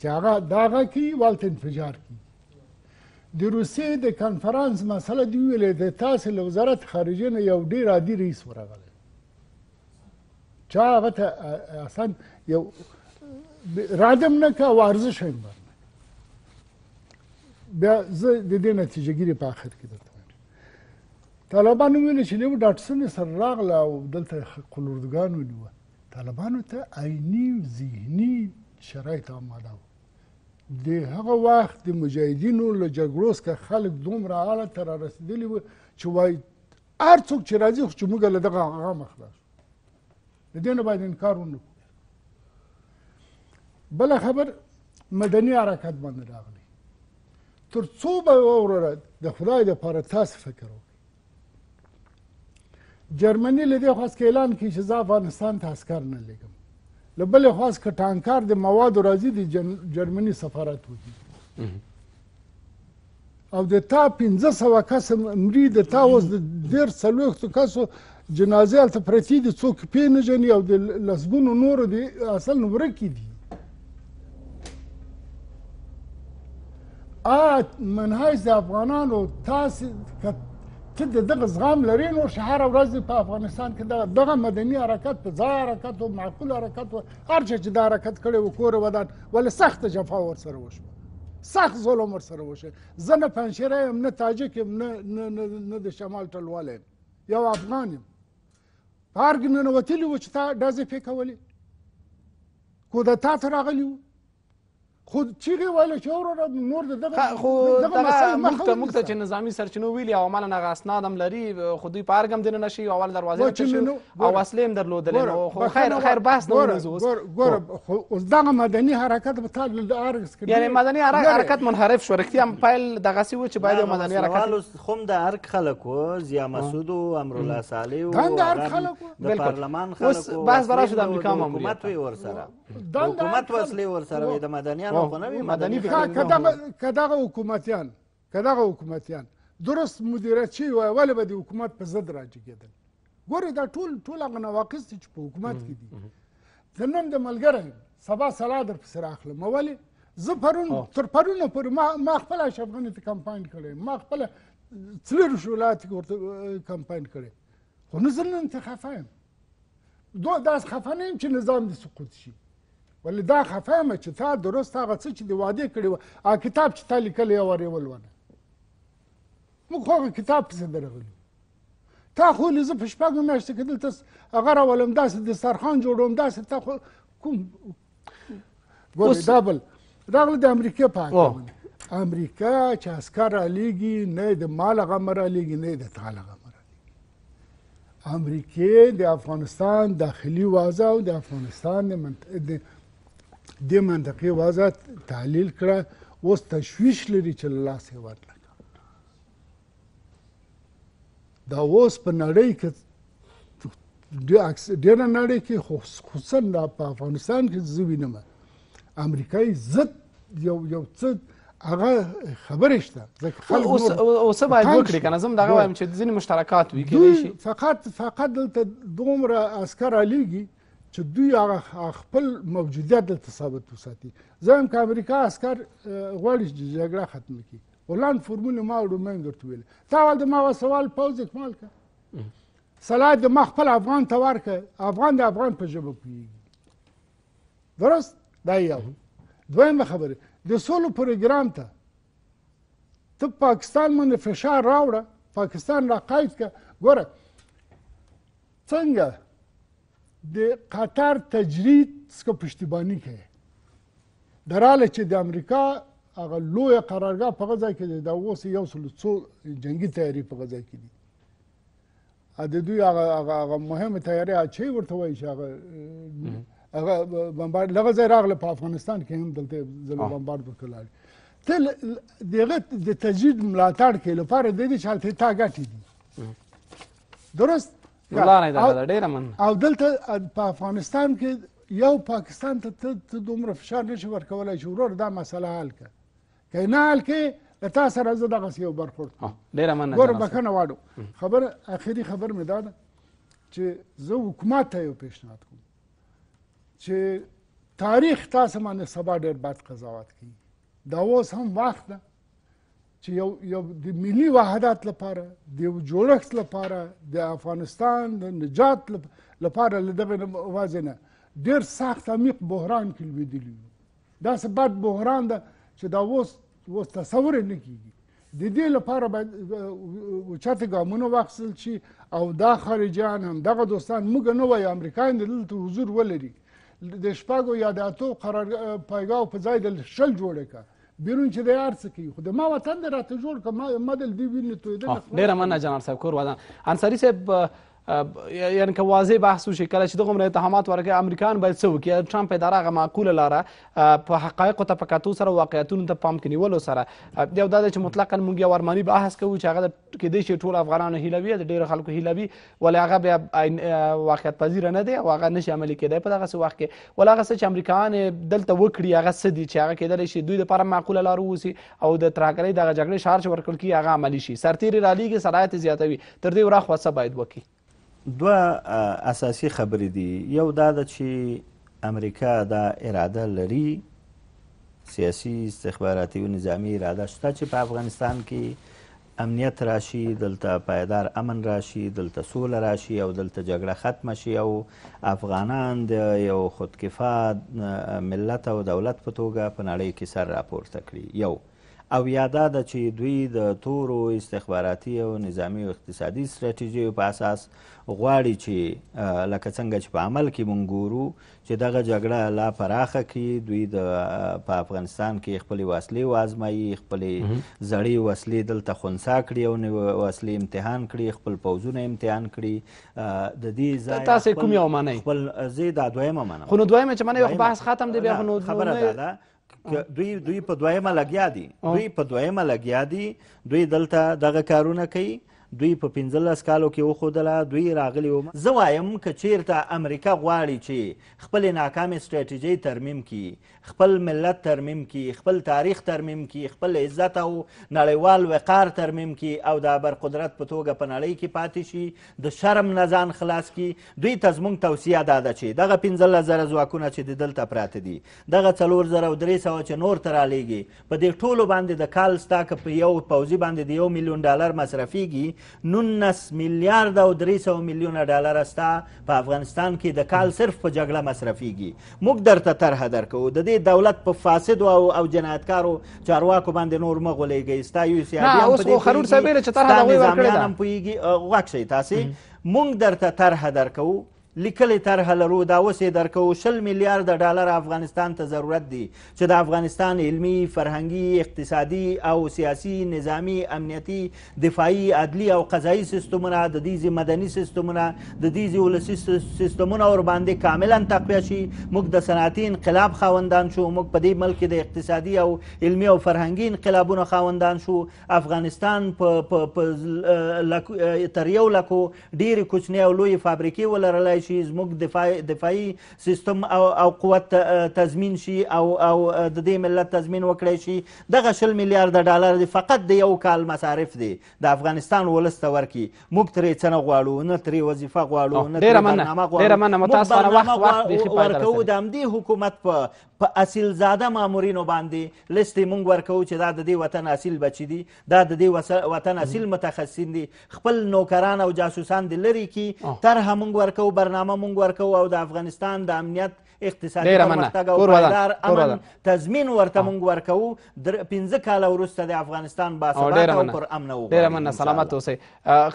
چې هغه دا هغه کوي والته انفجار کوي د روسیې د کانفرانس مسله دی ویلې د تاسو له وزارت خارجه نه یو ډیر عادي رئیس ورغلی چا هغه ته اصلا یو رد هم نه که او ارزش هم بر بیا زه د دې نتیجه ګیري په اخر کې درته طالبانو ویل چې لیو ډاټسن سره راغله او دلته قلوردګان ونیوه طالبانو ته عیني ذهني شرایط آماده و د هغه وخت د مجاهدینو له جګړو څخه خلک دومره اعلی ته را رسېدلي وو چې وایي هر څوک چې راځي خو چې موږ له دغه هغه مخ د دې نه باید انکار ونه کړو بل خبر مدني حرکت باندې راغلی تر څو به وروره د خدای دپاره تاسو فکر وکړئ جرمني له دې خواست که اعلان کړي چې زه افغانستان ته عسکر نه لیږم له بلې خواست که ټانکار د موادو راځي د جرمني سفارت وکړي او د تا پنځه سوه کسه مري د تا اوس د ډېر څلوېښتو کسو جنازې هلته پرتې دي څوک پې نه او د لسګونو نورو د اصل نه ورکې دي اه منهاج د افغانانو تاسو ته د دغه زغم لري نو شهر ورځ په افغانستان کې دغه مدني حرکت په ځای حرکت او معقول حرکت او هر چې دا حرکت کړي و کور ودان ول سخت جفا ور سره وشو سخت ظلم ور سره وشو زه نه پنشره یم نه تاجک یم نه نه د شمال ټلواله یو افغان یم پارک ننوتلی و چې تا ډزې پې کولې کودتا ته راغلي وو خود چیغه ویل چې وروره نور دغه خو دغه موږ ته چې نظامی سرچینو ویلي او مالا هغه اسناد هم لري خو دوی په ارګم دننه شي او اول دروازې او وسلې هم درلودلې نو خو خیر خیر بحث نه موضوع اوس ګوره اوس دغه مدني حرکت به تاسو د ارګ یعنی مدني حرکت منحرف شو رښتیا هم پیل دغه سی و چې باید مدني حرکت خوم د ارګ خلک و زیا مسعود او امر الله صالح او د ارګ خلک د پارلمان خلک اوس بحث براشد امریکا هم حکومت ور سره حکومت وسلې ور سره د مدني حکومتیان کنه مدنی کداغه حکومتیان کداغه حکومتیان درست مدیریت شوي وای ولې به د حکومت په ضد راجګېدل ګورې دا ټول ټول هغه نواقص دي چې په حکومت کې دي زه نن د ملګری یم سبا سلا در پسې راخلم ولې زه پرون تر پرونه پورې ما ما خپله اشرف غني ته کمپاین کړی ما خپله څلېرویشت ولایت کې ورته کمپاین کړی خو نه زه نن ته خفه یم دو داس خفه نه یم چې نظام دې سقوط شي ولې دا خفه یم چې تا درست هغه څه چې دې وعدې کړې وه هغه کتاب چې تا لیکلی یو وارې ولوله موږ خو هغه کتاب پسې درغلي تا خو ویلې زه په شپږو میاشتو کې دلته هغه راولم داسې دسترخوان جوړوم داسې تا خو کوم ګورې دا بل راغله د امریکې په حکمونه امریکا چې عسکر رالیږي نه د مال غمر رالیږي نه د تال غمر امریکې د افغانستان داخلي وازه او د افغانستان د دې منطقې وضع تحلیل کړه اوس تشویش لري چې له لاسه یې ورنکړه دا اوس په نړۍ کې ډېره نړۍ کې خصوصا دا په افغانستان کې زه وینم امریکایي ضد یو یو څه هغه خبره شته ځکه خلک اوس اوس باید وکړي کنه زه دغه وایم چې ځینې مشترکات وي کېدای شي فقط فقط دلته دومره عسکر رالیږي چې دوی هغه خپل موجودیت دلته ثابت وساتي زه هم که امریکا عسکر غواړي چې جګړه ختمه کړي ولاند فورمول ما ورومین درته ویل تا ول د ما وسوال پوز اکمال که سلا د ما خپل افغان ته ورکړه افغان د افغان په ژبه پوهېږي درست دا یو دویمه خبره د سولو پروګرام ته ته پاکستان باندې فشار راوړه پاکستان را قید که ګوره څنګه د قطر تجرید څخه پشتیبانی کوي دراله چې د امریکا هغه لویه قرارګاه په غزا کې د اوس یو سل څو جنگي تیاری په غزا کې دي ا د دوی هغه هغه مهمه تیاری چې ورته وایي چې هغه هغه بمبار لغه ځای راغله په افغانستان کې هم دلته زلو بمبار وکړل تل دغه د تجدید ملاتړ کې لپاره د دې چې هلته تا ګټې دي درست الله نه دا ډیره من او دلته په افغانستان کې یو پاکستان ته ته دومره فشار نشي ورکولای چې ورور دا مسله حل کړه که نه حل کړې له تا سره زه دغسې یو برخورد ډیره مننه ګوره بښنه غواړو خبر اخري خبر مې دا ده چې زه حکومت ته یو پیشنهاد کوم چې تاریخ تاسو باندې سبا ډېر بد قضاوت کوي دا اوس هم وخت ده چې یو یو د ملي وحدت لپاره د یو جوړښت لپاره د افغانستان د نجات لپاره له دغه وازې نه ډېر سخت عمیق بحران کې لوېدلي یو داسې بد بحران ده چې دا اوس اوس تصور نه کېږي د دې لپاره باید اوچته ګامونه واخیستل شي او دا خارجیان هم دغه دوستان موږ نه وایي امریکایان دلته حضور ولري د شپږو یا د اتو قرار پایګاو په ځای د شل جوړه کړه بیرون چې دی هر څه کوي خو د ما وطن دی راته جوړ کړه ما دل دې وینې تویدل ډېره مننه جنرال صاحب کور ودان انصاري صاحب یعنی که واضح بحث وشي کله چې دغومره اتهامات ورکوي امریکایان باید څه وکړي ټرمپ اداره هغه معقوله لاره په حقایقو ته په کتو سره واقعیتونو ته پام کې نیولو سره یو دا ده چې مطلقا موږ یو ارماني بحث کوو چې هغه کېدای شي ټول افغانانو هیله وي د ډېرو خلکو هیله وي ولې هغه بیا واقعیت پذیره نه دی او هغه نشي عملي کېدی په دغسې وخت کې ولې هغه څه چې امریکایان دلته وکړي هغه څه دي چې هغه کېدلی شي دوی دپاره معقوله لار واوسي او د ترهګرۍ دغه جګړې شارچ ورکړل کېږي هغه عملي شي سرتیري رالیږي شرایط یې زیاتوي تر دې ورخ وڅه باید وکړي دوه اساسی خبرې دي یو دا ده چې امریکا دا اراده لري سیاسي استخباراتي او نظامی اراده شته چې په افغانستان کې امنیت راشي دلته پایدار امن راشي دلته سوله راشي او دلته جګړه ختمه شي او افغانان د یو خودکفا ملت او دولت په توګه په نړۍ کې سر راپورته کړي یو او یا دا ده چې دوی د تورو استخباراتي او نظامي او اقتصادي ستراتیژیو په اساس غواړي چې لکه څنګه چې په عمل کې مونږ ګورو چې دغه جګړه لا پراخه کړي دوی د په افغانستان کې خپلې وسلې وازمایي خپلې زړې وسلې دلته خنسا کړي او وسلې امتحان کړي خپل پوځونه امتحان کړي د دې ځای تاسې کوم یو معنی خپل زه دا دویمه منم خو نو دویمه چې معنی یو بحث ختم دی بیا خو نو خبره ده دوی دوی په دویمه لګیا دي دوی په دویمه لګیا دي دوی دلته دغه کارونه کوي دوی په پنځلس کالو کې وښودله دوی راغلي وم زه وایم که چیرته امریکا غواړي چې خپلې ناکامې ستراتیژۍ ترمیم کړي خپل ملت ترمیم کړي خپل تاریخ ترمیم کړي خپل عزت او نړیوال وقار ترمیم کړي او د برقدرت په توګه په نړۍ کې پاتې شي د شرم نه ځان خلاص کړي دوی ته زموږ توصیه دا ده چې دغه پنځلس زره ځواکونه چې د دلته پراته دي دغه څلور زره او درې سوه چې نور ته رالیږي په دې ټولو باندې د کال ستا که په یو پوځي باندې د یو میلیون ډالر مصرفیږي نونس میلیارد او درې سوه میلیونه ډالره ستا په افغانستان کې د کال صرف په جګړه مصرفیږي موږ درته طرحه درکوو د دې دولت په فاسدو او او جنایتکارو چارواکو باندې نور مه غولیږئ ستا یو سیابي هم پوهېږي غوږ شئ تاسې موږ درته طرحه درکوو لیکلې طرحه لرو دا اوس یې درکوو شل میلیارده ډالر افغانستان ته ضرورت دی چې د افغانستان علمي فرهنګي اقتصادي او سیاسي نظامی امنیتي دفاعي عدلي او قضایي سیستمونه د دې مدني سیستمونه د دې ولسي سیستمونه ور باندې کاملا تقویه شي موږ د صنعتي انقلاب خاوندان شو موږ په دې ملک کې د اقتصادي او علمي او فرهنګي انقلابونو خاوندان شو افغانستان په تر یو لکو ډېرې کوچنۍ او لویې فابریکې ولرلی کولای شي زموږ دفاعي دفاعي سیستم او او قوت تضمین شي او او د دې ملت تضمین وکړی شي دغه شل میلیارډ ډالر دی فقط د یو کال مصارف دی د افغانستان ولس ته ورکي موږ ترې څه نه غواړو نه ترې وظیفه غواړو نه ترې برنامه غواړو ډېره مننه متاسفانه وخت وخت بیخي پای ته ورکوو د همدې حکومت په په اصیل زاده مامورینو باندې لست مونږ ورکوو چې دا د دې وطن اصیل بچی دي دا د دې وطن اصیل متخصصین دي خپل نوکران او جاسوسان دي لري کی طرح مونږ ورکوو برنامه برنامه مونږ ورکوو او د افغانستان د امنیت اقتصادي پرمختګ او پایدار امن تضمین ورته مونږ ورکوو پنځه کاله وروسته د افغانستان باثباته او پر امنه وغواړو ډېره مننه سلامت اوسئ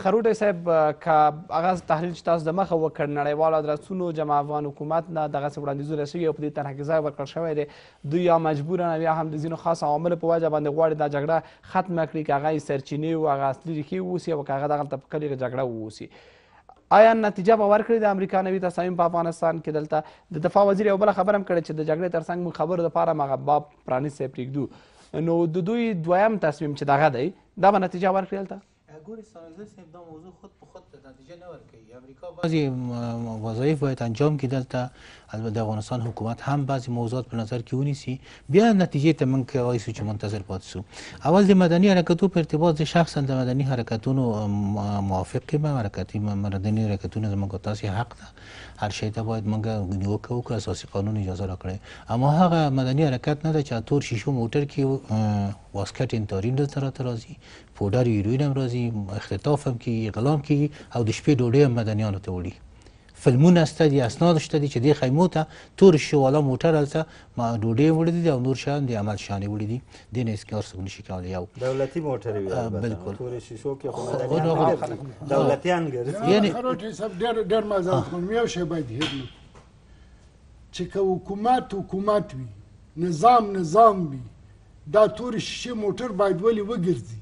خروټی صاحب که هغه تحلیل چې تاسو دمخه وکړ نړیوالو ادرسونو جمع افغان حکومت نه دغسې وړاندیزونه شوي او په دې طرحه کې ځای ورکړل شوی دی دوی یا مجبورن او یا هم د ځینو خاص عواملو په وجه باندې غواړي دا جګړه ختمه کړي که هغه یې سرچینې و هغه اصلي ریښې واوسي او که هغه دغلته په کلي جګړه واوسي آیا نتیجه به ورکړي د امریکانوي تصامیم په افغانستان کې دلته د دفاع وزیر یو بله خبره هم کړې چې د جګړې تر څنګ موږ خبرو دپاره هغه باب پرانیستی پرېږدو نو د دو دوی دویم تصمیم چې دغه دی دا به نتیجه ورکړي دلته تحول سازس دا موضوع خود به خود نتیجه نه ورکوي امریکا بعضی وظایف باید انجام کې دلته البته د افغانستان حکومت هم بعضی موضوعات په نظر کې ونیسي بیا نتیجې ته موږ وایي چې منتظر پات سو اول د مدني حرکتو په ارتباط ز شخصا د مدني حرکتونو موافق کې ما حرکتي مدني حرکتونو زموږ تاسو حق ده هر شی ته باید موږ نیوکه وکړو اساسي قانون اجازه راکړي اما هغه مدني حرکت نه ده چې تور شیشو موټر کې واسکټ انتارین دلته راته راځي پوډر یوروین هم راځي اختطاف هم کیږي غلام کیږي او د شپې ډوډۍ هم مدنیانو ته وړي فلمونه شته دي اسناد شته دي چې دې خیمو ته تور شواله موټر هلته ما ډوډۍ وړې دي او نور شیان د عمل شانې وړې دي دې نه هېڅ څوک نشي کولی یو دولتي موټر وي بلکل تورې شیشو کې دولتیان ګرځي یعنې ډېر ډېر مزه یو شی باید هېر چې که حکومت حکومت وي نظام نظام وي دا تورې شیشې موټر باید ولې وګرځي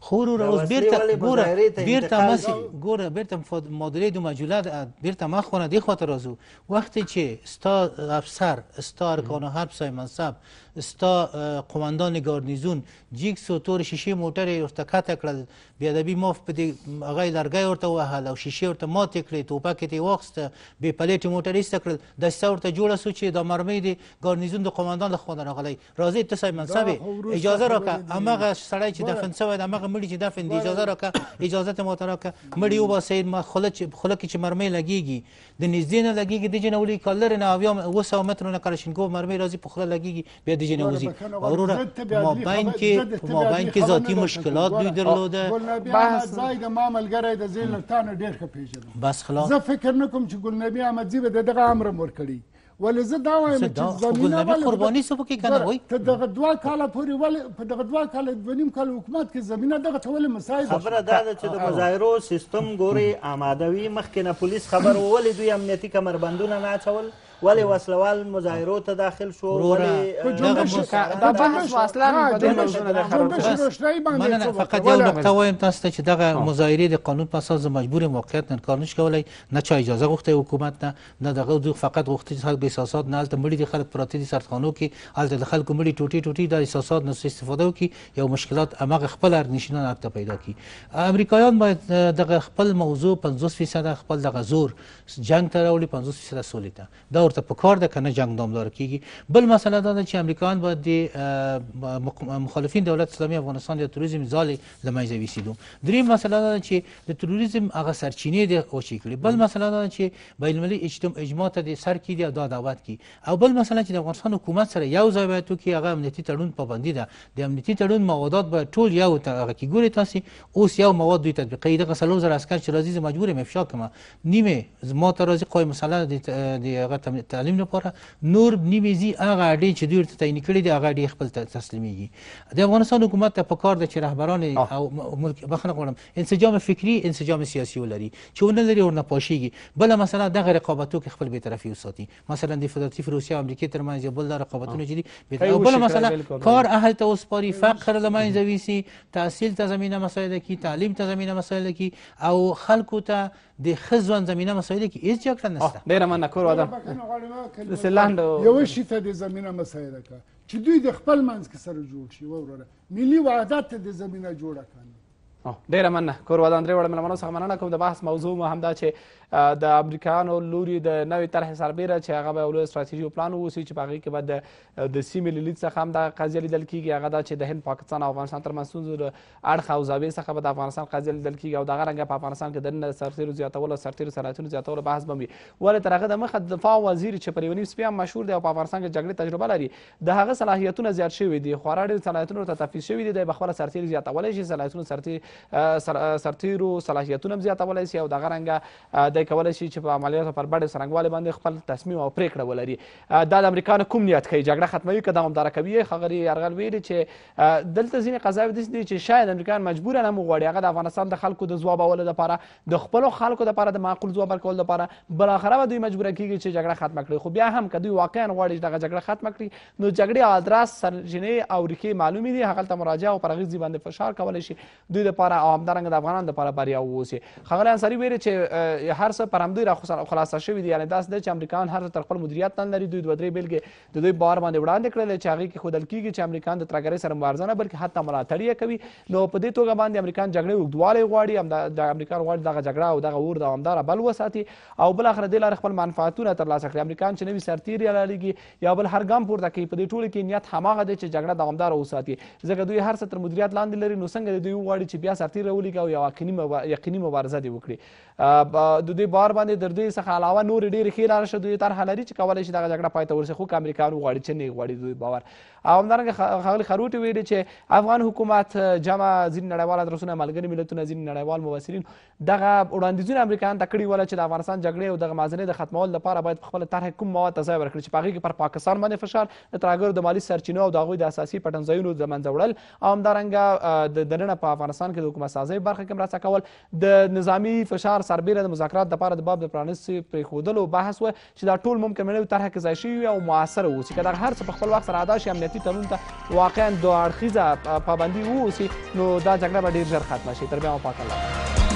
خو ورور اوس بیرته ګوره بیرته مې ګوره بیرته مدیرې دو مجله بیرته ما خونه دی خواته راځو وخت چې ستا افسر ستا ارکان و حبس منصب ستا قومندان ګارنیزون جیک سو تور شیشه موټر یې ورته کته کړل بې ادبي ماف په دې هغه یې لرګی ورته ووهل او شیشه ورته ماتې کړې ټوپک یې ترې واخیسته بې پلیټې موټر ایسته کړل دسیسه ورته جوړه سو چې دا مرمۍ د ګارنیزون د قومندان له خوا راغلی راځئ ته صاحب منصب اجازه راکړه هماغه سړی چې دفن سوی دی هماغه مړي چې دفن دی اجازه راکړه اجازه ته ماته راکړه مړي وباسئ ما خوله کې چې مرمۍ لګېږي د نږدې نه لګېږي د جنه ولي کلر نه اویا اوه سوه مترو نه کلشینکوف مرمۍ راځي په خوله لګېږي بیا د اکسیژن وزی وروره مابین کې مابین کې ذاتی مشکلات دوی درلوده بس زاید ما ملګری د زین لټانه ډیر ښه پیژنم بس خلاص زه فکر نکوم چې ګل نبی احمد زی به دغه امر مور کړی ولې زه دا وایم چې زمينه ولې قرباني سو پکې کنه وای ته دغه دوا کاله پورې ولې په دغه دوا کاله د نیم کال حکومت کې زمينه دغه ته ولې مسایل خبره دا ده چې د مظاهرو سیستم ګوري آمادوي مخکې نه پولیس خبر ولې دوی امنیتي کمربندونه نه اچول ولې وسلوال مظاهرو ته داخل شو ولې دا بحث اصلا په دې موضوع نه خبره فقط یو نقطه وایم تاسو ته چې دغه مظاهرې د قانون په اساس مجبور موقعیت انکار نشي کولای نه چا اجازه غوښته حکومت نه نه دغه دوی فقط غوښتي چې خلک به احساسات نه هلته مړي دي خلک پراته دي سرخانو کې هلته د خلکو مړي ټوټې ټوټې د احساسات نه استفاده وکړي یو مشکلات هماغه خپل ارنشینان هلته پیدا کړي امریکایان باید دغه خپل موضوع 50 فیصد خپل دغه زور جنگ ته راوړي 50 فیصد سولې ته دا ورته پکار ده که نه جنګ دامداره کیږي بل مسله دا ده چې امریکایان به د مخالفین دولت اسلامي افغانستان د تروریزم ځالې له منځه ویسېدو دریم مسله دا ده چې د تروریزم هغه سرچینې دې وچې کړي بل مسله دا ده چې بینالمللي اجماع ته د سر کیدي او دا دعوت کی او بل مسله چې د افغانستان حکومت سره یو ځای باید وکړي هغه امنیتي تړون پابندي ده د امنیتي تړون موادات به ټول یو هغه کې ګوري تاسې اوس یو مواد دوی تطبیقوي دغه څلور زره عسکر چې راځي زه مجبور یم افشا کړم نیمې زما ته راځي قوی مسله د هغه تعلیم لپاره نور نیمېزي هغه اډې چې دوی ورته تعین کړي دي هغه اډې خپل تسلیمیږي د افغانستان حکومت ته پکار ده چې رهبران او ملک بخنه غواړم انسجام فکری انسجام سیاسي ولري چې ونه لري ورنه پاشيږي بل مثلا دغه رقابتو کې خپل بیطرفي وساتي مثلا د فدراتیف روسیه او امریکې ترمنځ یو بل رقابتونه چې دي بل مثلا کار اهل ته وسپاري فقر له منځه ویسي تحصیل ته زمینه مسایل کې تعلیم ته زمینه مسایل کې او خلکو ته د ښه ځوان زمینه مسایلو کې هیڅ جګړه نشته ډېره منکور وادم داسې لنډ یوه شي ته د زمینه مسایله کړه چې دوی د خپل منځ کې سره جوړ شي وروره ملي وحدت ته د زمینه جوړه کړه ډیره مننه کوربه د درې وړه مېلمنو څخه مننه کوم د بحث موضوع مو همدا چې د امریکایانو لوري د نوې طرحې سربیره چې هغه به یو لوی ستراتیژي پلان واوسي چې په هغې کې به د سیمې له لید څخه هم دغه قضیه لیدل کېږي هغه دا چې د هند پاکستان او افغانستان ترمنځ ستونزو د اړخه او زاویې څخه به د افغانستان قضیه لیدل کېږي او دغه رنګه په افغانستان کې دننه د سرتېرو زیاتولو او سرتېرو صلاحیتونو زیاتولو بحث به هم وي ولې تر هغه د مخه دفاع وزیر چې په یو نیم سپي هم مشهور دی او په افغانستان کې جګړې تجربه لري د هغه صلاحیتونه زیات شوي دي خورا ډېر صلاحیتونه ورته تفیض شوي دي دی به خپله سرتېرې زیاتولی شي صلاحیتونه سرتېرې سرتیرو صلاحیتونه هم زیاتولی سي او دغه رنګه دی کولی شي چې په عملیاتو پر بډې څرنګوالي باندې خپل تصمیم او پرېکړه ولري دا د امریکا نه کوم نیت ښیي جګړه ختموي که دوامداره کوي هغه یرغل ویلي چې دلته ځینې قضاوې داسې دي چې شاید امریکایان مجبورا هم وغواړي هغه د افغانستان د خلکو د ځواب اولو دپاره د خپلو خلکو دپاره د معقول ځواب ورکولو دپاره بالاخره به دوی مجبوره کیږي چې جګړه ختمه کړي خو بیا هم که دوی واقعا غواړي چې دغه جګړه ختمه کړي نو جګړې ادراس سرچینې او ریښې معلومې دي هغلته مراجعه او پر هغې باندې فشار کولی شي دوی دپاره لپاره او همدارنګه د افغانانو لپاره بریا ووسي ښاغلی انصاري ویلې چې هر څه پر همدوی راخلاصه شوي دي یعنې داسې دی چې امریکایان هر څه تر خپل مدیریت لاندې لري دوی دوه درې بېلګې د دوی بار باندې وړاندې کړلې چې هغې کې ښودل کېږي چې امریکایان د ترهګرۍ سره مبارزه نه بلکې حتی ملاتړ یې کوي نو په دې توګه باندې امریکایان جګړې اوږدوالی غواړي د امریکایان غواړي دغه جګړه او دغه اور دوامداره بل وساتي او بالاخره دې لارې خپل منفعتونه ترلاسه کړي امریکایان چې نوي سرتیري رالیږي یا بل هر ګام پورته کوي په دې ټولو کې نیت هماغه دی چې جګړه دوامداره وساتي ځکه دوی هر څه تر مدیریت لاندې لري نو څنګه دوی وغواړي چې بیا بیا سرتیر راولېږه او یوه یقیني مبارزه دې وکړي د دوی بار باندې د دوی څخه علاوه نورې ډېرې ښې لاره شته دوی طرحه لري چې کولی شي دغه جګړه پای ته ورسي خو که امریکایان وغواړي چې نه یې غواړي دوی باور او همدارنګه ښاغلي خروټي ویلي چې افغان حکومت جمع ځینې نړیوال ادرسونه ملګري ملتونه ځینې نړیوال مبصرین دغه وړاندیزونه امریکایان ته کړي وله چې د افغانستان جګړې او دغه مازنې د ختمولو لپاره باید په خپله طرحه کوم مواد ته ځای ورکړي چې په هغې کې پر پاکستان باندې فشار د ترهګرو د مالي سرچینو او د هغوی د اساسي پټنځایونو د منځه وړل او همدارنګه د دننه په افغانستان کې کې د حکومت سازۍ برخه کې مرسته کول د نظامی فشار سربیره د مذاکرات لپاره د باب د پرانستې پرېښودلو بحث و چې دا ټول ممکن نوې طرحه کې ځای شوي او موثر واوسي که دغه هر څه په خپل وخت سره ادا شي امنیتي تړون ته واقعا دوه اړخیزه پابندي واوسي نو دا جګړه به ډېر ژر ختمه شي تر بیا مو پاک الله